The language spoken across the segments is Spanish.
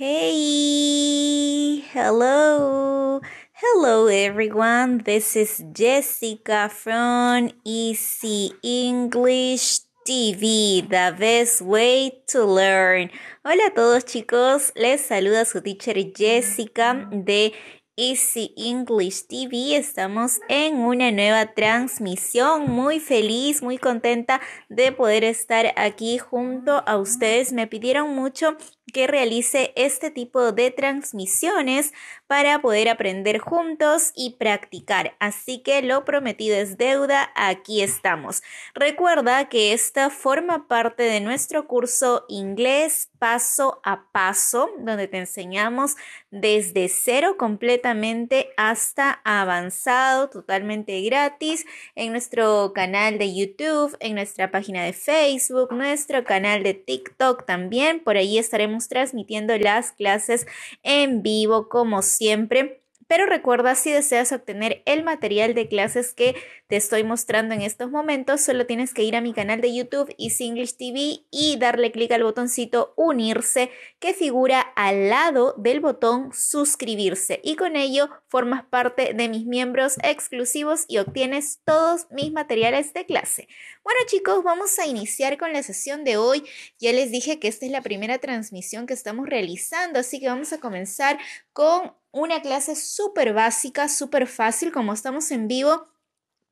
Hey, hello, hello everyone. This is Jessica from Easy English TV, the best way to learn. Hola a todos chicos, les saluda su teacher Jessica de Easy English TV. Estamos en una nueva transmisión. Muy feliz, muy contenta de poder estar aquí junto a ustedes. Me pidieron mucho que realice este tipo de transmisiones para poder aprender juntos y practicar. Así que lo prometido es deuda, aquí estamos. Recuerda que esta forma parte de nuestro curso inglés paso a paso, donde te enseñamos desde cero completamente hasta avanzado, totalmente gratis, en nuestro canal de YouTube, en nuestra página de Facebook, nuestro canal de TikTok también, por ahí estaremos transmitiendo las clases en vivo como siempre pero recuerda, si deseas obtener el material de clases que te estoy mostrando en estos momentos, solo tienes que ir a mi canal de YouTube Easy English TV y darle clic al botoncito unirse que figura al lado del botón suscribirse. Y con ello formas parte de mis miembros exclusivos y obtienes todos mis materiales de clase. Bueno chicos, vamos a iniciar con la sesión de hoy. Ya les dije que esta es la primera transmisión que estamos realizando, así que vamos a comenzar con una clase súper básica, súper fácil, como estamos en vivo.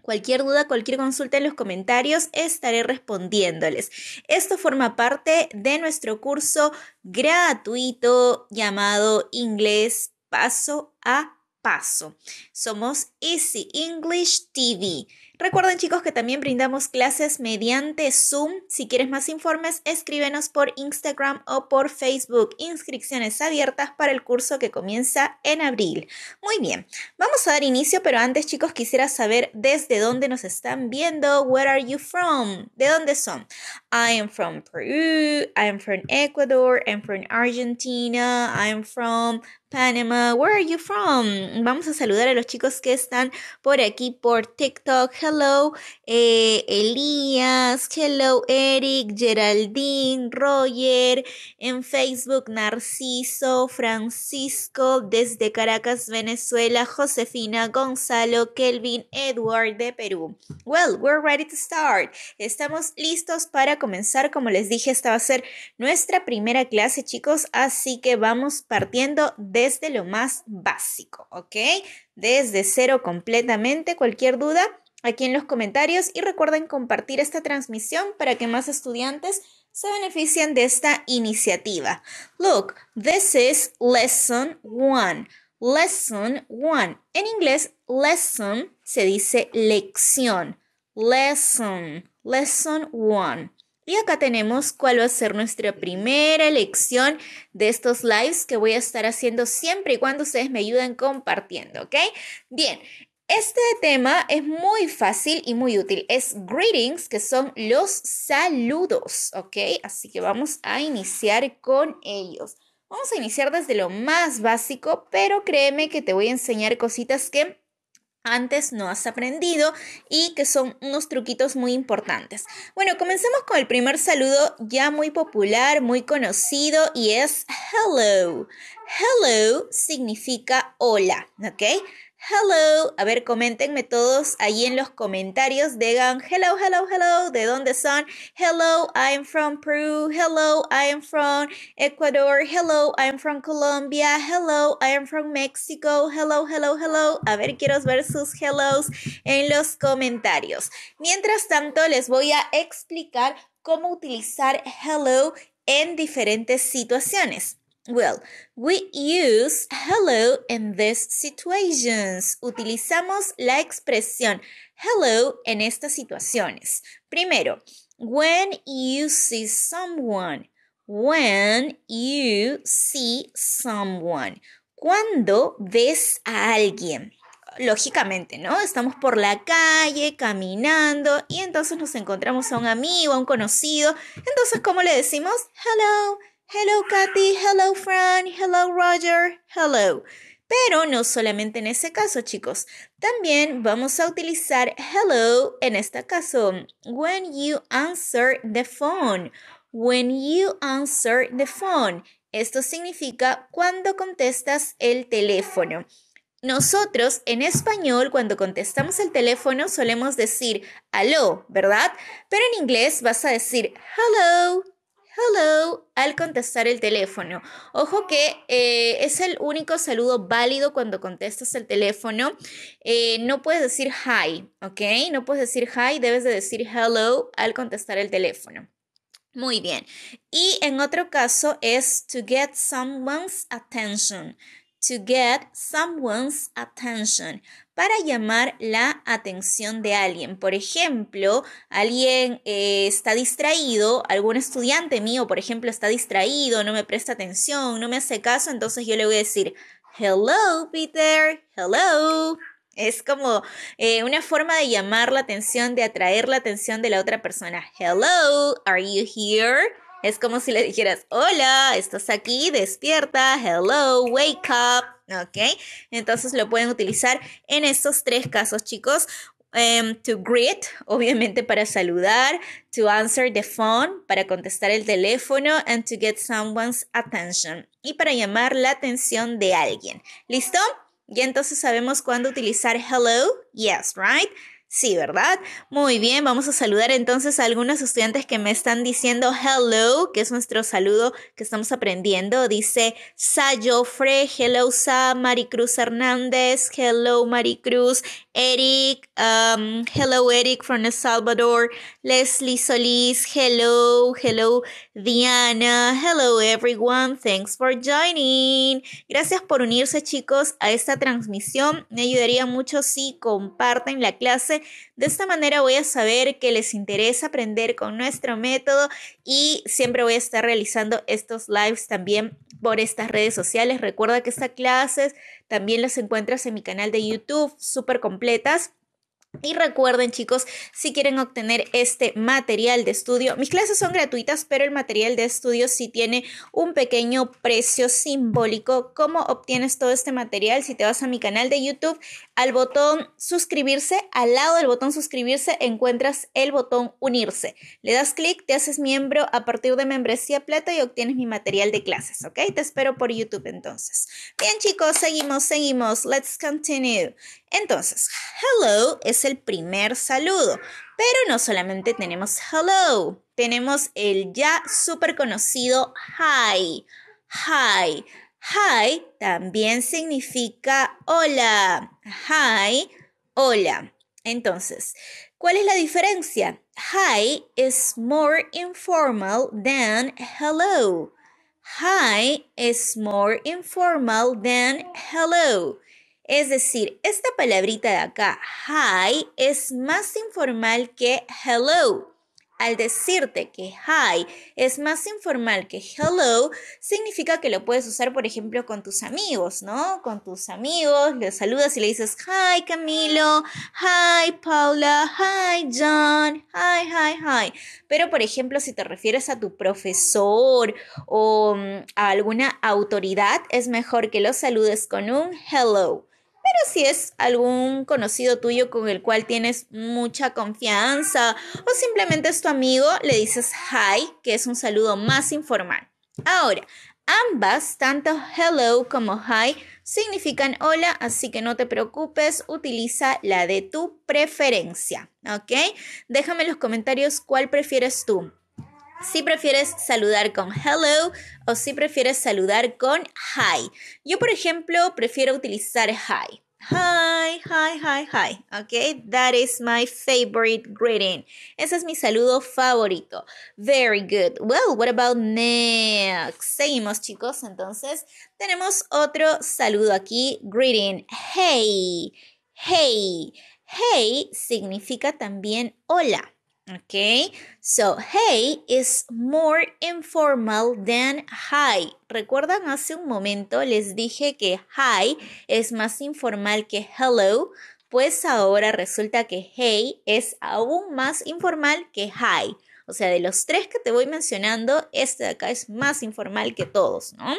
Cualquier duda, cualquier consulta en los comentarios, estaré respondiéndoles. Esto forma parte de nuestro curso gratuito llamado Inglés Paso a Paso. Somos Easy English TV. Recuerden chicos que también brindamos clases mediante Zoom. Si quieres más informes, escríbenos por Instagram o por Facebook. Inscripciones abiertas para el curso que comienza en abril. Muy bien, vamos a dar inicio, pero antes chicos quisiera saber desde dónde nos están viendo. Where are you from? ¿De dónde son? I am from Peru, I am from Ecuador, I am from Argentina, I am from Panama. Where are you from? Vamos a saludar a los chicos que están por aquí por TikTok hello eh, Elías, hello Eric, Geraldine, Roger, en Facebook Narciso, Francisco, desde Caracas, Venezuela, Josefina, Gonzalo, Kelvin, Edward de Perú. Well, we're ready to start. Estamos listos para comenzar. Como les dije, esta va a ser nuestra primera clase, chicos, así que vamos partiendo desde lo más básico, ¿ok? Desde cero completamente. Cualquier duda, aquí en los comentarios y recuerden compartir esta transmisión para que más estudiantes se beneficien de esta iniciativa. Look, this is lesson one. Lesson one. En inglés, lesson se dice lección. Lesson. Lesson one. Y acá tenemos cuál va a ser nuestra primera lección de estos lives que voy a estar haciendo siempre y cuando ustedes me ayuden compartiendo, ¿ok? Bien, este tema es muy fácil y muy útil. Es greetings, que son los saludos, ¿ok? Así que vamos a iniciar con ellos. Vamos a iniciar desde lo más básico, pero créeme que te voy a enseñar cositas que antes no has aprendido y que son unos truquitos muy importantes. Bueno, comencemos con el primer saludo ya muy popular, muy conocido y es hello. Hello significa hola, ¿ok? hello. A ver, coméntenme todos ahí en los comentarios. Digan hello, hello, hello. ¿De dónde son? Hello, I'm from Peru. Hello, I'm from Ecuador. Hello, I'm from Colombia. Hello, I'm from Mexico. Hello, hello, hello. A ver, quiero ver sus hellos en los comentarios. Mientras tanto, les voy a explicar cómo utilizar hello en diferentes situaciones. Well, we use hello in these situations. Utilizamos la expresión hello en estas situaciones. Primero, when you see someone. When you see someone. Cuando ves a alguien. Lógicamente, ¿no? Estamos por la calle, caminando, y entonces nos encontramos a un amigo, a un conocido. Entonces, ¿cómo le decimos? Hello. Hello Kathy, hello Fran, hello Roger, hello. Pero no solamente en ese caso, chicos. También vamos a utilizar hello en este caso. When you answer the phone. When you answer the phone. Esto significa cuando contestas el teléfono. Nosotros en español cuando contestamos el teléfono solemos decir aló, ¿verdad? Pero en inglés vas a decir hello hello al contestar el teléfono. Ojo que eh, es el único saludo válido cuando contestas el teléfono. Eh, no puedes decir hi, ¿ok? No puedes decir hi, debes de decir hello al contestar el teléfono. Muy bien. Y en otro caso es to get someone's attention to get someone's attention, para llamar la atención de alguien. Por ejemplo, alguien eh, está distraído, algún estudiante mío, por ejemplo, está distraído, no me presta atención, no me hace caso, entonces yo le voy a decir, hello, Peter, hello. Es como eh, una forma de llamar la atención, de atraer la atención de la otra persona. Hello, are you here? Es como si le dijeras, hola, estás aquí, despierta, hello, wake up, ¿ok? Entonces lo pueden utilizar en estos tres casos, chicos. Em, to greet, obviamente para saludar, to answer the phone, para contestar el teléfono, and to get someone's attention, y para llamar la atención de alguien. ¿Listo? Y entonces sabemos cuándo utilizar hello, yes, right? Sí, ¿verdad? Muy bien, vamos a saludar entonces a algunos estudiantes que me están diciendo hello, que es nuestro saludo que estamos aprendiendo. Dice Joffre, hello Sa, Maricruz Hernández, hello Maricruz, Eric, um, hello Eric from El Salvador, Leslie Solis, hello, hello, Diana, hello everyone, thanks for joining. Gracias por unirse chicos a esta transmisión. Me ayudaría mucho si comparten la clase. De esta manera voy a saber que les interesa aprender con nuestro método y siempre voy a estar realizando estos lives también por estas redes sociales. Recuerda que estas clases también las encuentras en mi canal de YouTube, súper completas. Y recuerden chicos, si quieren obtener este material de estudio, mis clases son gratuitas, pero el material de estudio sí tiene un pequeño precio simbólico. ¿Cómo obtienes todo este material? Si te vas a mi canal de YouTube, al botón suscribirse, al lado del botón suscribirse encuentras el botón unirse. Le das clic, te haces miembro a partir de membresía plata y obtienes mi material de clases, ¿ok? Te espero por YouTube entonces. Bien chicos, seguimos, seguimos. Let's continue. Entonces, hello es el primer saludo, pero no solamente tenemos hello, tenemos el ya súper conocido hi. Hi. Hi también significa hola. Hi, hola. Entonces, ¿cuál es la diferencia? Hi is more informal than hello. Hi is more informal than hello. Es decir, esta palabrita de acá, hi, es más informal que hello. Al decirte que hi es más informal que hello, significa que lo puedes usar, por ejemplo, con tus amigos, ¿no? Con tus amigos, le saludas y le dices hi Camilo, hi Paula, hi John, hi, hi, hi. Pero, por ejemplo, si te refieres a tu profesor o mm, a alguna autoridad, es mejor que lo saludes con un hello. Pero si es algún conocido tuyo con el cual tienes mucha confianza o simplemente es tu amigo, le dices hi, que es un saludo más informal. Ahora, ambas, tanto hello como hi, significan hola, así que no te preocupes, utiliza la de tu preferencia, ¿ok? Déjame en los comentarios cuál prefieres tú si prefieres saludar con hello o si prefieres saludar con hi. Yo, por ejemplo, prefiero utilizar hi. Hi, hi, hi, hi. Okay, that is my favorite greeting. Ese es mi saludo favorito. Very good. Well, what about next? Seguimos, chicos. Entonces, tenemos otro saludo aquí. Greeting. Hey, hey. Hey significa también hola. Okay, so hey is more informal than hi. Recuerdan hace un momento les dije que hi es más informal que hello, pues ahora resulta que hey es aún más informal que hi. O sea, de los tres que te voy mencionando, este de acá es más informal que todos, ¿no?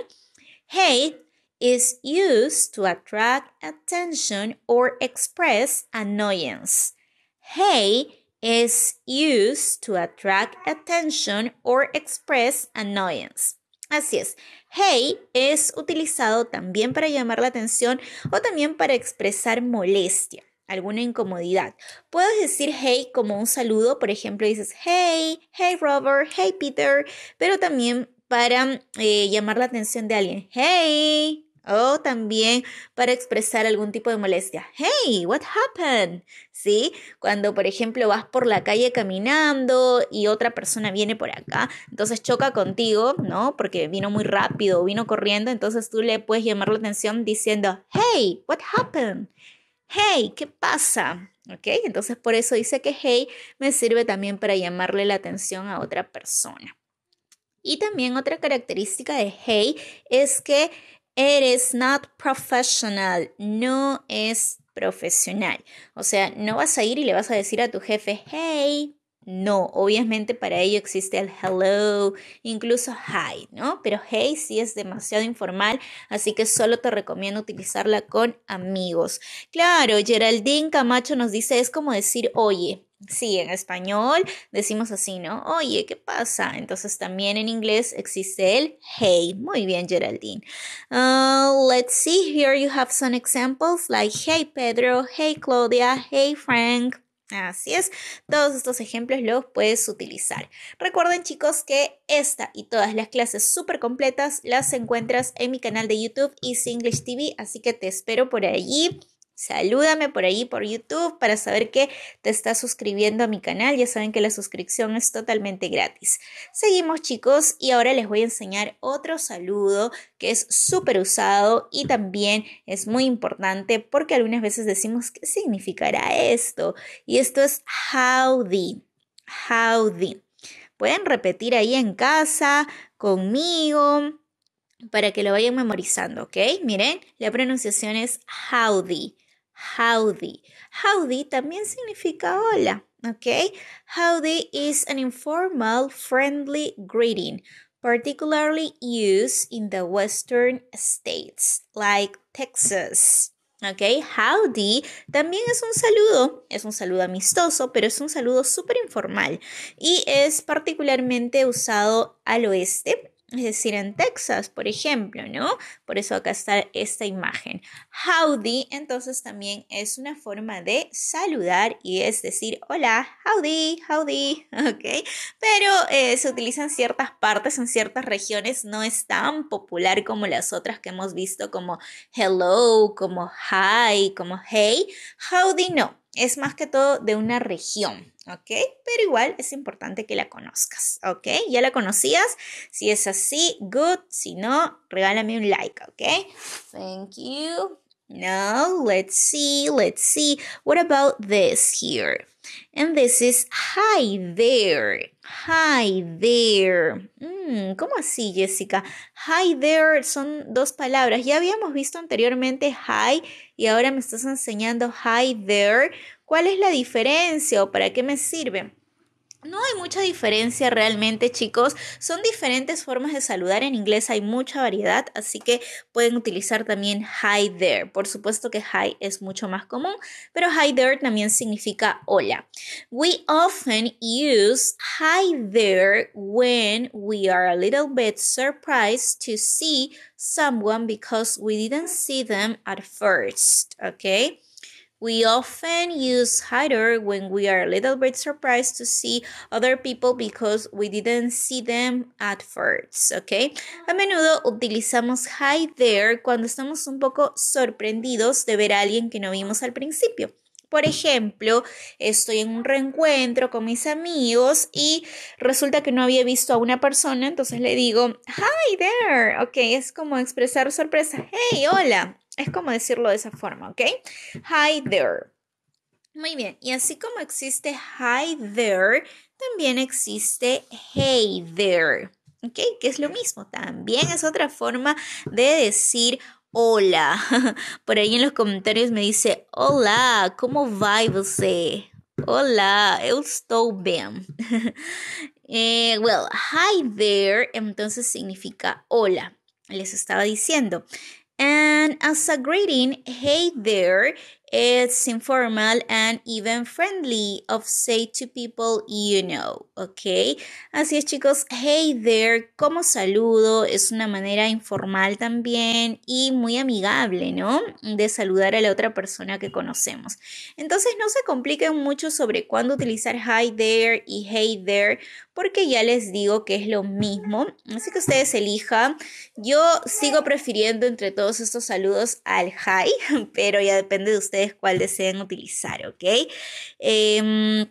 Hey is used to attract attention or express annoyance. Hey is used to attract attention or express annoyance. Así es, hey es utilizado también para llamar la atención o también para expresar molestia, alguna incomodidad. Puedes decir hey como un saludo, por ejemplo, dices hey, hey Robert, hey Peter, pero también para eh, llamar la atención de alguien. Hey, o también para expresar algún tipo de molestia. Hey, what happened? ¿Sí? Cuando, por ejemplo, vas por la calle caminando y otra persona viene por acá, entonces choca contigo, ¿no? Porque vino muy rápido, vino corriendo, entonces tú le puedes llamar la atención diciendo, hey, what happened? Hey, ¿qué pasa? ¿Ok? Entonces por eso dice que hey me sirve también para llamarle la atención a otra persona. Y también otra característica de hey es que It is not professional. No es profesional. O sea, no vas a ir y le vas a decir a tu jefe, hey. No, obviamente para ello existe el hello, incluso hi, ¿no? Pero hey sí es demasiado informal, así que solo te recomiendo utilizarla con amigos. Claro, Geraldine Camacho nos dice es como decir oye, Sí, en español decimos así, ¿no? Oye, ¿qué pasa? Entonces también en inglés existe el hey. Muy bien, Geraldine. Ah, let's see, here you have some examples like hey Pedro, hey Claudia, hey Frank. Así es, todos estos ejemplos los puedes utilizar. Recuerden chicos que esta y todas las clases súper completas las encuentras en mi canal de YouTube Easy English TV, así que te espero por allí. Salúdame por ahí por YouTube para saber que te estás suscribiendo a mi canal. Ya saben que la suscripción es totalmente gratis. Seguimos chicos y ahora les voy a enseñar otro saludo que es súper usado y también es muy importante porque algunas veces decimos ¿qué significará esto? Y esto es howdy. Howdy. Pueden repetir ahí en casa, conmigo, para que lo vayan memorizando, ¿ok? Miren, la pronunciación es howdy howdy. Howdy también significa hola, ¿ok? Howdy is an informal, friendly greeting, particularly used in the western states like Texas. ¿Ok? Howdy también es un saludo, es un saludo amistoso, pero es un saludo súper informal y es particularmente usado al oeste es decir, en Texas, por ejemplo, ¿no? Por eso acá está esta imagen. Howdy, entonces también es una forma de saludar y es decir, hola, howdy, howdy, ¿ok? Pero eh, se utiliza en ciertas partes, en ciertas regiones, no es tan popular como las otras que hemos visto como hello, como hi, como hey. Howdy no es más que todo de una región, ¿ok? Pero igual es importante que la conozcas, ¿ok? ¿Ya la conocías? Si es así, good. Si no, regálame un like, ¿ok? Thank you. No, let's see, let's see. What about this here? And this is hi there. Hi there. Mm, ¿Cómo así, Jessica? Hi there son dos palabras. Ya habíamos visto anteriormente hi y ahora me estás enseñando hi there. ¿Cuál es la diferencia o para qué me sirve? No hay mucha diferencia realmente, chicos. Son diferentes formas de saludar. En inglés hay mucha variedad, así que pueden utilizar también hi there. Por supuesto que hi es mucho más común, pero hi there también significa hola. We often use hi there when we are a little bit surprised to see someone because we didn't see them at first, okay? We often use there when we are a little bit surprised to see other people because we didn't see them at first, ¿ok? A menudo utilizamos hi there cuando estamos un poco sorprendidos de ver a alguien que no vimos al principio. Por ejemplo, estoy en un reencuentro con mis amigos y resulta que no había visto a una persona, entonces le digo, hi there, ok, es como expresar sorpresa, hey, hola, es como decirlo de esa forma, ¿ok? Hi there. Muy bien, y así como existe hi there, también existe hey there, ¿ok? Que es lo mismo, también es otra forma de decir hola. Por ahí en los comentarios me dice, hola, ¿Cómo va usted? Hola, eu estou bem. well, hi there, entonces significa hola. Les estaba diciendo. And as a greeting, hey there It's informal and even friendly of say to people you know, ¿ok? Así es chicos, hey there, como saludo, es una manera informal también y muy amigable, ¿no? De saludar a la otra persona que conocemos. Entonces no se compliquen mucho sobre cuándo utilizar hi there y hey there, porque ya les digo que es lo mismo, así que ustedes elijan. Yo sigo prefiriendo entre todos estos saludos al hi, pero ya depende de ustedes cuál deseen utilizar, ¿ok? Em,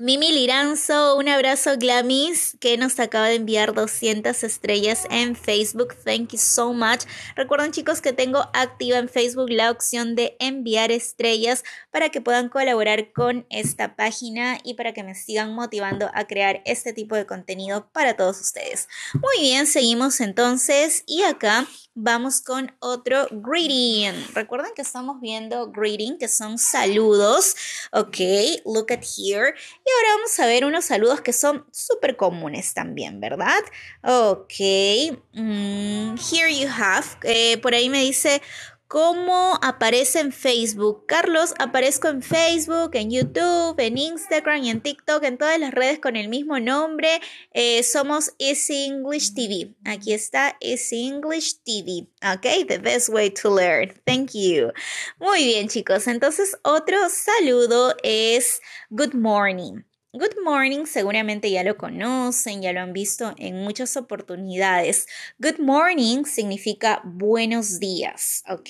Mimi Liranzo, un abrazo Glamis que nos acaba de enviar 200 estrellas en Facebook. Thank you so much. Recuerden chicos que tengo activa en Facebook la opción de enviar estrellas para que puedan colaborar con esta página y para que me sigan motivando a crear este tipo de contenido para todos ustedes. Muy bien, seguimos entonces y acá vamos con otro greeting. Recuerden que estamos viendo greeting, que son saludos. Ok, look at here. Y ahora vamos a ver unos saludos que son súper comunes también, ¿verdad? Ok, mm, here you have. Eh, por ahí me dice, ¿Cómo aparece en Facebook? Carlos, aparezco en Facebook, en YouTube, en Instagram y en TikTok, en todas las redes con el mismo nombre. Eh, somos Easy English TV. Aquí está es English TV. Ok, the best way to learn. Thank you. Muy bien, chicos. Entonces, otro saludo es Good Morning. Good Morning seguramente ya lo conocen, ya lo han visto en muchas oportunidades. Good Morning significa buenos días, ¿ok?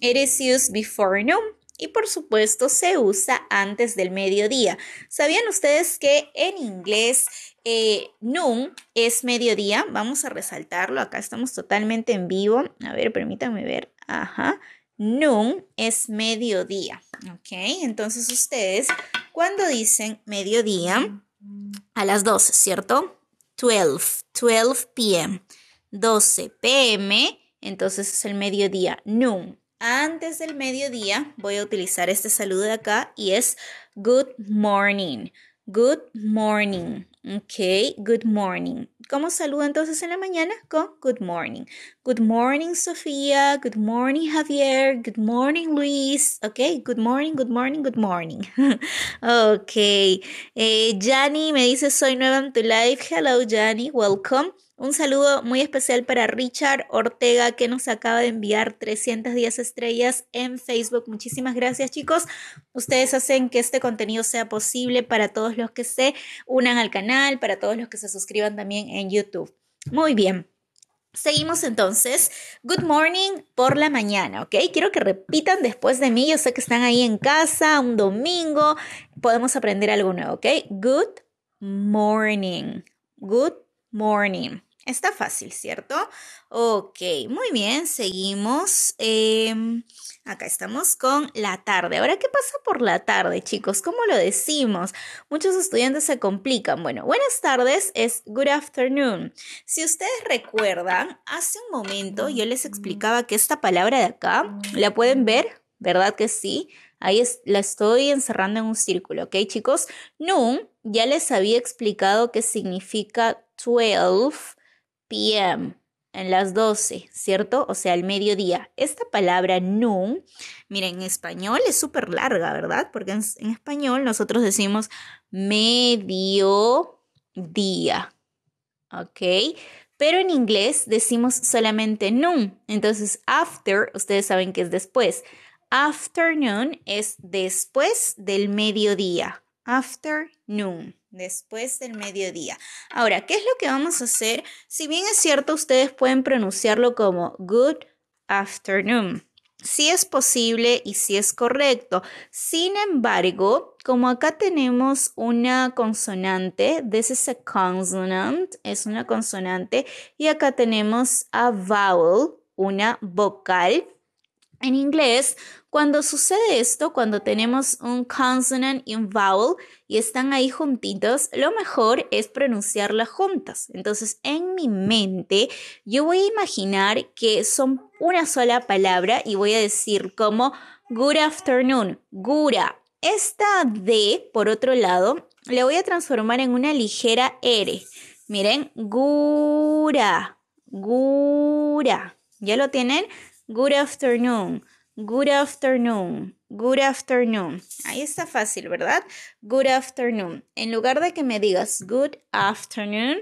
It is used before noon y por supuesto se usa antes del mediodía. ¿Sabían ustedes que en inglés eh, noon es mediodía? Vamos a resaltarlo, acá estamos totalmente en vivo. A ver, permítanme ver. Ajá. Noon es mediodía, ¿ok? Entonces ustedes, cuando dicen mediodía, a las 12, ¿cierto? 12, 12 p.m., 12 p.m., entonces es el mediodía, noon. Antes del mediodía voy a utilizar este saludo de acá y es good morning. Good morning. Ok, good morning. ¿Cómo saludo entonces en la mañana? Con good morning. Good morning, Sofía. Good morning, Javier. Good morning, Luis. Ok, good morning, good morning, good morning. Okay. Eh, me dice, soy nueva en tu live, Hello, Jani. Welcome. Un saludo muy especial para Richard Ortega que nos acaba de enviar 310 estrellas en Facebook. Muchísimas gracias chicos. Ustedes hacen que este contenido sea posible para todos los que se unan al canal, para todos los que se suscriban también en YouTube. Muy bien. Seguimos entonces. Good morning por la mañana, ¿ok? Quiero que repitan después de mí. Yo sé que están ahí en casa, un domingo. Podemos aprender algo nuevo, ¿ok? Good morning. Good morning. Está fácil, ¿cierto? Ok, muy bien, seguimos. Em, acá estamos con la tarde. Ahora, ¿qué pasa por la tarde, chicos? ¿Cómo lo decimos? Muchos estudiantes se complican. Bueno, buenas tardes es good afternoon. Si ustedes recuerdan, hace un momento yo les explicaba que esta palabra de acá, ¿la pueden ver? ¿Verdad que sí? Ahí la estoy encerrando en un círculo, ¿ok, chicos? Noon, ya les había explicado que significa 12 p.m., en las 12, ¿cierto? O sea, el mediodía. Esta palabra noon, miren, en español es súper larga, ¿verdad? Porque en, español nosotros decimos mediodía, ¿ok? Pero en inglés decimos solamente noon. Entonces, after, ustedes saben que es después. Afternoon es después del mediodía. Afternoon después del mediodía. Ahora, ¿qué es lo que vamos a hacer? Si bien es cierto, ustedes pueden pronunciarlo como good afternoon. Si es posible y si es correcto. Sin embargo, como acá tenemos una consonante, this is a consonant, es una consonante, y acá tenemos a vowel, una vocal. En inglés, cuando sucede esto, cuando tenemos un consonant y un vowel y están ahí juntitos, lo mejor es pronunciarlas juntas. Entonces, en mi mente, yo voy a imaginar que son una sola palabra y voy a decir como good afternoon, gura. Esta D, por otro lado, la voy a transformar en una ligera R. Miren, gura, gura. ¿Ya lo tienen? Good afternoon. Good afternoon. Good afternoon. Ahí está fácil, ¿verdad? Good afternoon. En lugar de que me digas good afternoon,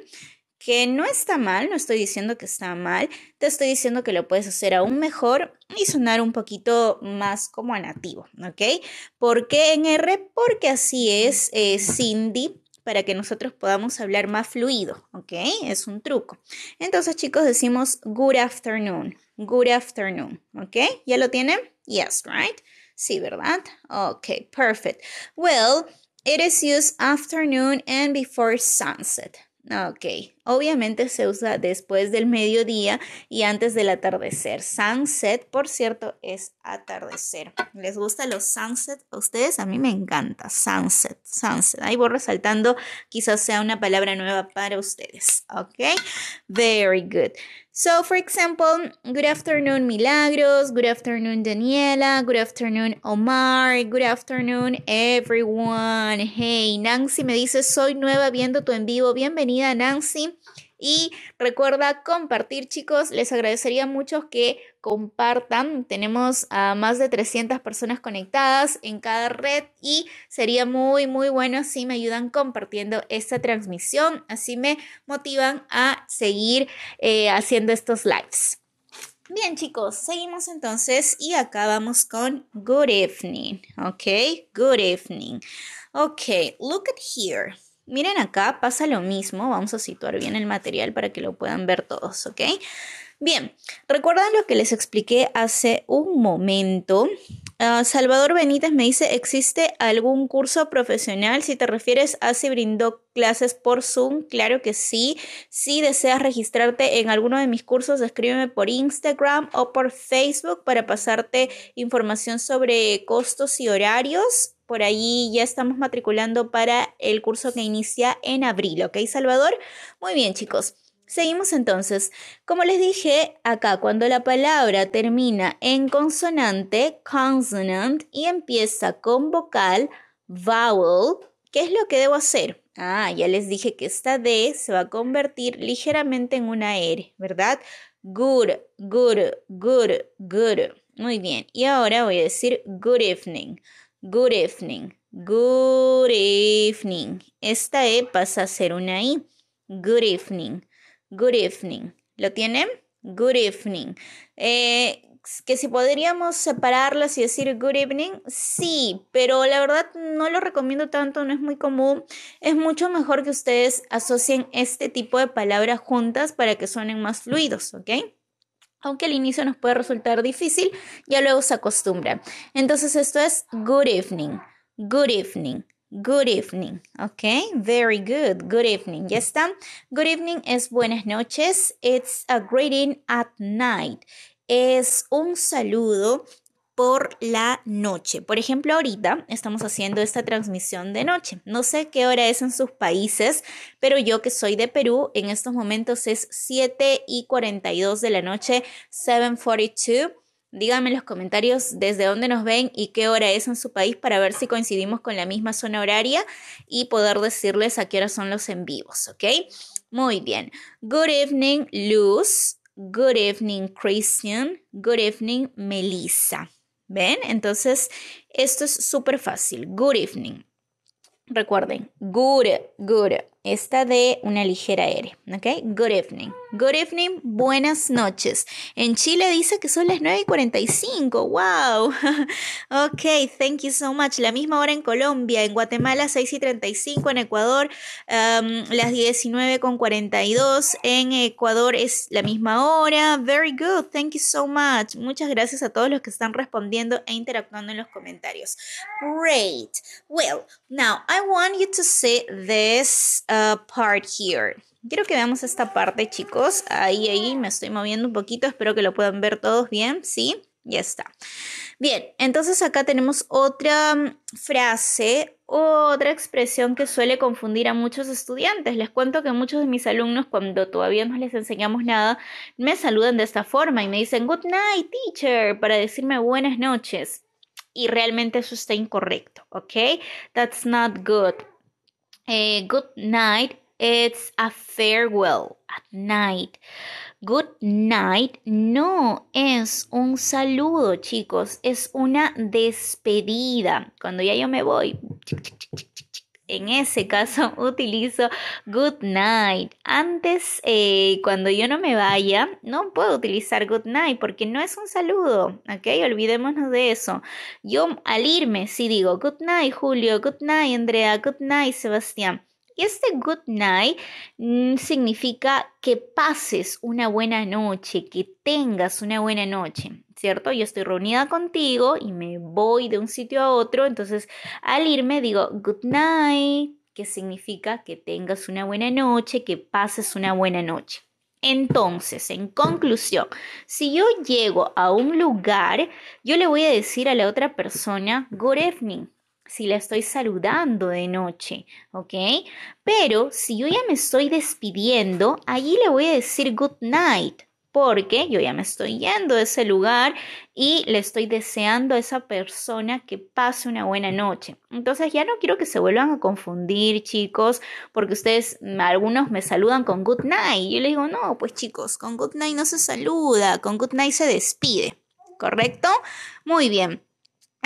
que no está mal, no estoy diciendo que está mal, te estoy diciendo que lo puedes hacer aún mejor y sonar un poquito más como a nativo, ¿ok? ¿Por qué en R? Porque así es eh, Cindy para que nosotros podamos hablar más fluido, ¿ok? Es un truco. Entonces chicos decimos good afternoon, good afternoon. ¿Ok? ¿Ya lo tienen? Yes, right? Sí, ¿verdad? Ok, perfect. Well, it is used afternoon and before sunset. Ok, obviamente se usa después del mediodía y antes del atardecer. Sunset, por cierto, es atardecer. ¿Les gusta los sunset a ustedes? A mí me encanta. Sunset, sunset. Ahí voy resaltando, quizás sea una palabra nueva para ustedes. Ok, very good. So, for example, good afternoon, Milagros. Good afternoon, Daniela. Good afternoon, Omar. Good afternoon, everyone. Hey, Nancy me dice, soy nueva viendo tu en vivo. Bienvenida, Nancy. Y recuerda compartir, chicos. Les agradecería mucho que compartan. Tenemos a más de 300 personas conectadas en cada red y sería muy, muy bueno si me ayudan compartiendo esta transmisión. Así me motivan a seguir eh, haciendo estos lives. Bien, chicos, seguimos entonces y acabamos con good evening. Ok, good evening. Ok, look at here. Miren acá, pasa lo mismo, vamos a situar bien el material para que lo puedan ver todos, ¿ok? Bien, recuerdan lo que les expliqué hace un momento. Ah, Salvador Benítez me dice, ¿existe algún curso profesional? Si te refieres a si brindó clases por Zoom, claro que sí. Si deseas registrarte en alguno de mis cursos, escríbeme por Instagram o por Facebook para pasarte información sobre costos y horarios. Por ahí ya estamos matriculando para el curso que inicia en abril, ¿ok, Salvador? Muy bien, chicos. Seguimos entonces. Como les dije, acá cuando la palabra termina en consonante, consonant, y empieza con vocal, vowel, ¿qué es lo que debo hacer? Ah, ya les dije que esta D se va a convertir ligeramente en una R, ¿verdad? Good, good, good, good. Muy bien. Y ahora voy a decir good evening. Good evening. Good evening. Esta E pasa a ser una I. Good evening. Good evening. ¿Lo tienen? Good evening. Eh, que si podríamos separarlas y decir good evening, sí, pero la verdad no lo recomiendo tanto, no es muy común. Es mucho mejor que ustedes asocien este tipo de palabras juntas para que suenen más fluidos, ¿ok? aunque al inicio nos puede resultar difícil, ya luego se acostumbra. Entonces esto es good evening, good evening, good evening, ¿ok? Very good, good evening, ¿ya está? Good evening es buenas noches, it's a greeting at night. Es un saludo por la noche. Por ejemplo, ahorita estamos haciendo esta transmisión de noche. No sé qué hora es en sus países, pero yo que soy de Perú, en estos momentos es 7 y 42 de la noche, 7.42. Díganme en los comentarios desde dónde nos ven y qué hora es en su país para ver si coincidimos con la misma zona horaria y poder decirles a qué hora son los en vivos, ¿ok? Muy bien. Good evening, Luz. Good evening, Christian. Good evening, Melissa. ¿Ven? Entonces, esto es súper fácil. Good evening. Recuerden, good, good. Esta de una ligera R, ¿ok? Good evening. Good evening, buenas noches. En Chile dice que son las 9 y 45. ¡Wow! ok, thank you so much. La misma hora en Colombia, en Guatemala 6 y 35, en Ecuador um, las 19 con 42, en Ecuador es la misma hora. Very good, thank you so much. Muchas gracias a todos los que están respondiendo e interactuando en los comentarios. Great. Well, now I want you to see this uh, part here. Quiero que veamos esta parte, chicos. Ahí, ahí, me estoy moviendo un poquito. Espero que lo puedan ver todos bien, ¿sí? Ya está. Bien, entonces acá tenemos otra mm, frase, otra expresión que suele confundir a muchos estudiantes. Les cuento que muchos de mis alumnos, cuando todavía no les enseñamos nada, me saludan de esta forma y me dicen good night, teacher, para decirme buenas noches. Y realmente eso está incorrecto, ¿ok? That's not good. Eh, good night It's a farewell at night. Good night no es un saludo, chicos, es una despedida. Cuando ya yo me voy, en ese caso utilizo good night. Antes, eh, cuando yo no me vaya, no puedo utilizar good night porque no es un saludo, ¿ok? Olvidémonos de eso. Yo al irme, si digo good night Julio, good night Andrea, good night Sebastián. Y este good night mm, significa que pases una buena noche, que tengas una buena noche, ¿cierto? Yo estoy reunida contigo y me voy de un sitio a otro, entonces al irme digo good night, que significa que tengas una buena noche, que pases una buena noche. Entonces, en conclusión, si yo llego a un lugar, yo le voy a decir a la otra persona good evening si la estoy saludando de noche, ¿ok? Pero si yo ya me estoy despidiendo, allí le voy a decir good night, porque yo ya me estoy yendo de ese lugar y le estoy deseando a esa persona que pase una buena noche. Entonces ya no quiero que se vuelvan a confundir, chicos, porque ustedes, algunos me saludan con good night. Yo les digo, no, pues chicos, con good night no se saluda, con good night se despide, ¿correcto? Muy bien.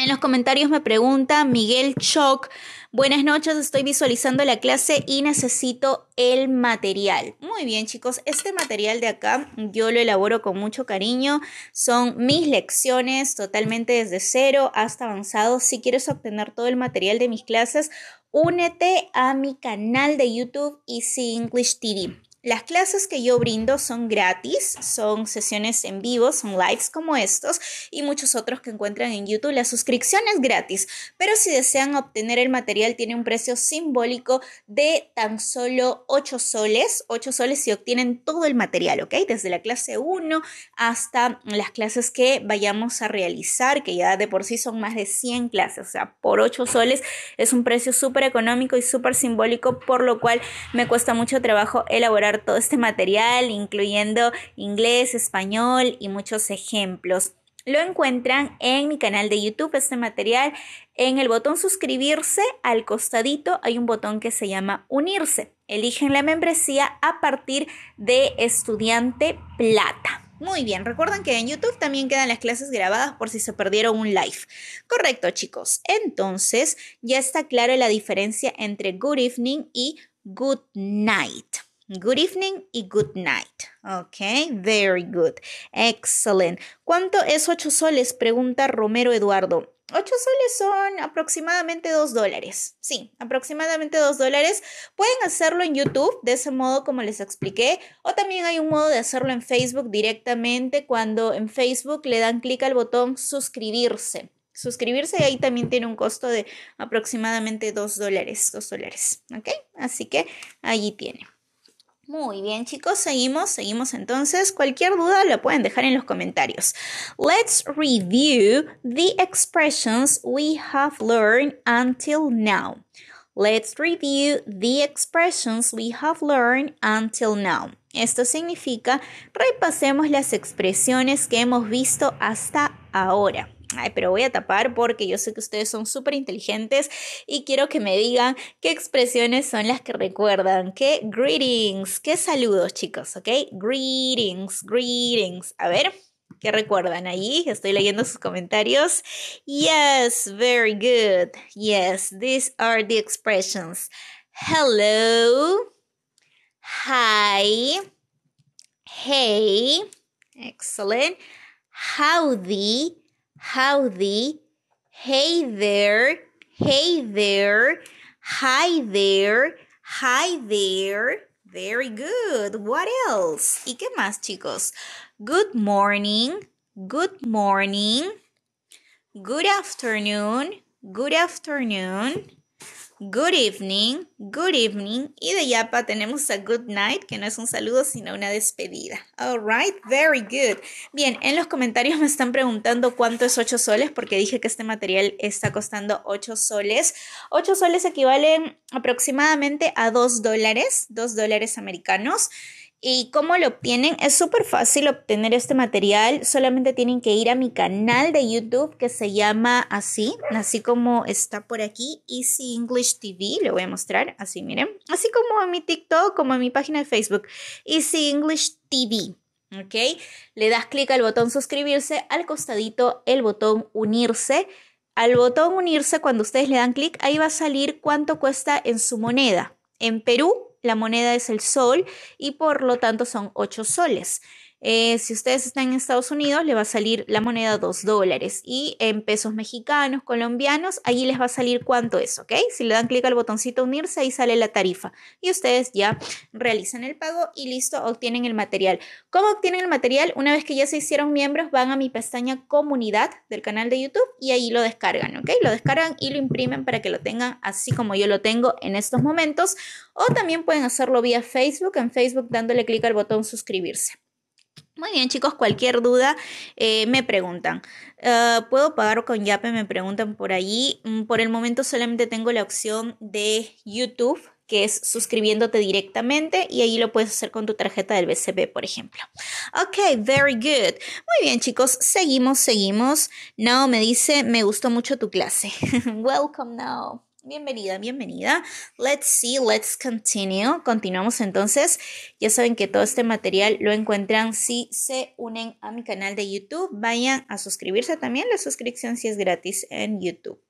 En los comentarios me pregunta Miguel Choc, buenas noches, estoy visualizando la clase y necesito el material. Muy bien chicos, este material de acá yo lo elaboro con mucho cariño, son mis lecciones totalmente desde cero hasta avanzado. Si quieres obtener todo el material de mis clases, únete a mi canal de YouTube Easy English TV. Las clases que yo brindo son gratis, son sesiones en vivo, son lives como estos y muchos otros que encuentran en YouTube. La suscripción es gratis, pero si desean obtener el material tiene un precio simbólico de tan solo 8 soles, 8 soles si obtienen todo el material, ¿ok? Desde la clase 1 hasta las clases que vayamos a realizar, que ya de por sí son más de 100 clases, o sea, por 8 soles es un precio súper económico y súper simbólico, por lo cual me cuesta mucho trabajo elaborar todo este material, incluyendo inglés, español y muchos ejemplos. Lo encuentran en mi canal de YouTube, este material. En el botón suscribirse, al costadito hay un botón que se llama unirse. Eligen la membresía a partir de estudiante plata. Muy bien, recuerden que en YouTube también quedan las clases grabadas por si se perdieron un live. Correcto, chicos. Entonces, ya está clara la diferencia entre good evening y good night. Good evening y good night. Ok, very good. Excellent. ¿Cuánto es ocho soles? Pregunta Romero Eduardo. Ocho soles son aproximadamente dos dólares. Sí, aproximadamente dos dólares. Pueden hacerlo en YouTube, de ese modo como les expliqué. O también hay un modo de hacerlo en Facebook directamente cuando en Facebook le dan clic al botón suscribirse. Suscribirse y ahí también tiene un costo de aproximadamente dos dólares. Dos dólares. ¿Ok? Así que allí tiene. Muy bien, chicos, seguimos, seguimos entonces. Cualquier duda la pueden dejar en los comentarios. Let's review the expressions we have learned until now. Let's review the expressions we have learned until now. Esto significa repasemos las expresiones que hemos visto hasta ahora ay, pero voy a tapar porque yo sé que ustedes son súper inteligentes y quiero que me digan qué expresiones son las que recuerdan, qué greetings, qué saludos chicos, ¿ok? Greetings, greetings. A ver. ¿Qué recuerdan ahí? Estoy leyendo sus comentarios. Yes, very good. Yes, these are the expressions. Hello. Hi. Hey. Excellent. Howdy. howdy, hey there, hey there, hi there, hi there. Very good. What else? ¿Y qué más, chicos? Good morning, good morning, good afternoon, good afternoon. good evening, good evening. Y de Yapa tenemos a good night, que no es un saludo, sino una despedida. right, very good. Bien, en los comentarios me están preguntando cuánto es 8 soles, porque dije que este material está costando 8 soles. 8 soles equivalen aproximadamente a 2 dólares, 2 dólares americanos. ¿Y cómo lo obtienen? Es súper fácil obtener este material, solamente tienen que ir a mi canal de YouTube que se llama así, así como está por aquí, Easy English TV, le voy a mostrar, así miren, así como en mi TikTok, como en mi página de Facebook, Easy English TV. ¿Ok? Le das clic al botón suscribirse, al costadito el botón unirse. Al botón unirse, cuando ustedes le dan clic, ahí va a salir cuánto cuesta en su moneda. En Perú, la moneda es el sol y por lo tanto son ocho soles. Eh, si ustedes están en Estados Unidos, le va a salir la moneda 2 dólares. Y en pesos mexicanos, colombianos, ahí les va a salir cuánto es, ¿ok? Si le dan clic al botoncito unirse, ahí sale la tarifa. Y ustedes ya realizan el pago y listo, obtienen el material. ¿Cómo obtienen el material? Una vez que ya se hicieron miembros, van a mi pestaña comunidad del canal de YouTube y ahí lo descargan, ¿ok? Lo descargan y lo imprimen para que lo tengan así como yo lo tengo en estos momentos. O también pueden hacerlo vía Facebook, en Facebook dándole clic al botón suscribirse. Muy bien chicos, cualquier duda eh, me preguntan. Ah, ¿Puedo pagar con Yape? Me preguntan por allí. Mm, por el momento solamente tengo la opción de YouTube, que es suscribiéndote directamente y ahí lo puedes hacer con tu tarjeta del BCB, por ejemplo. Ok, very good. Muy bien chicos, seguimos, seguimos. no me dice, me gustó mucho tu clase. Welcome now. Bienvenida, bienvenida. Let's see, let's continue. Continuamos entonces. Ya saben que todo este material lo encuentran si se unen a mi canal de YouTube. Vayan a suscribirse también. La suscripción si es gratis en YouTube.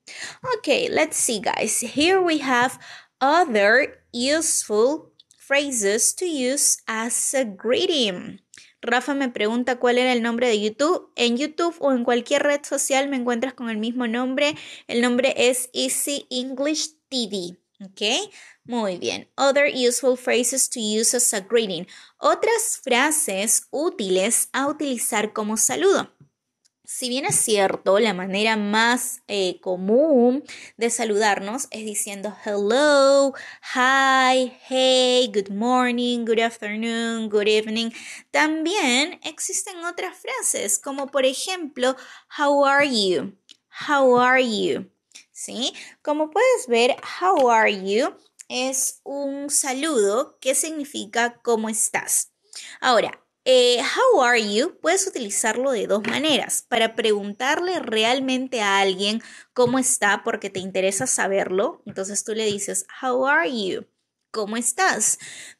Ok, let's see, guys. Here we have other useful phrases to use as a greeting. Rafa me pregunta cuál era el nombre de YouTube. En YouTube o en cualquier red social me encuentras con el mismo nombre. El nombre es Easy English TV. ¿Ok? Muy bien. Other useful phrases to use as a greeting. Otras frases útiles a utilizar como saludo. Si bien es cierto, la manera más eh, común de saludarnos es diciendo hello, hi, hey, good morning, good afternoon, good evening. También existen otras frases como por ejemplo, how are you? How are you? ¿Sí? Como puedes ver, how are you es un saludo que significa cómo estás. Ahora, eh, how are you puedes utilizarlo de dos maneras. Para preguntarle realmente a alguien cómo está porque te interesa saberlo, entonces tú le dices, how are you? ¿Cómo estás?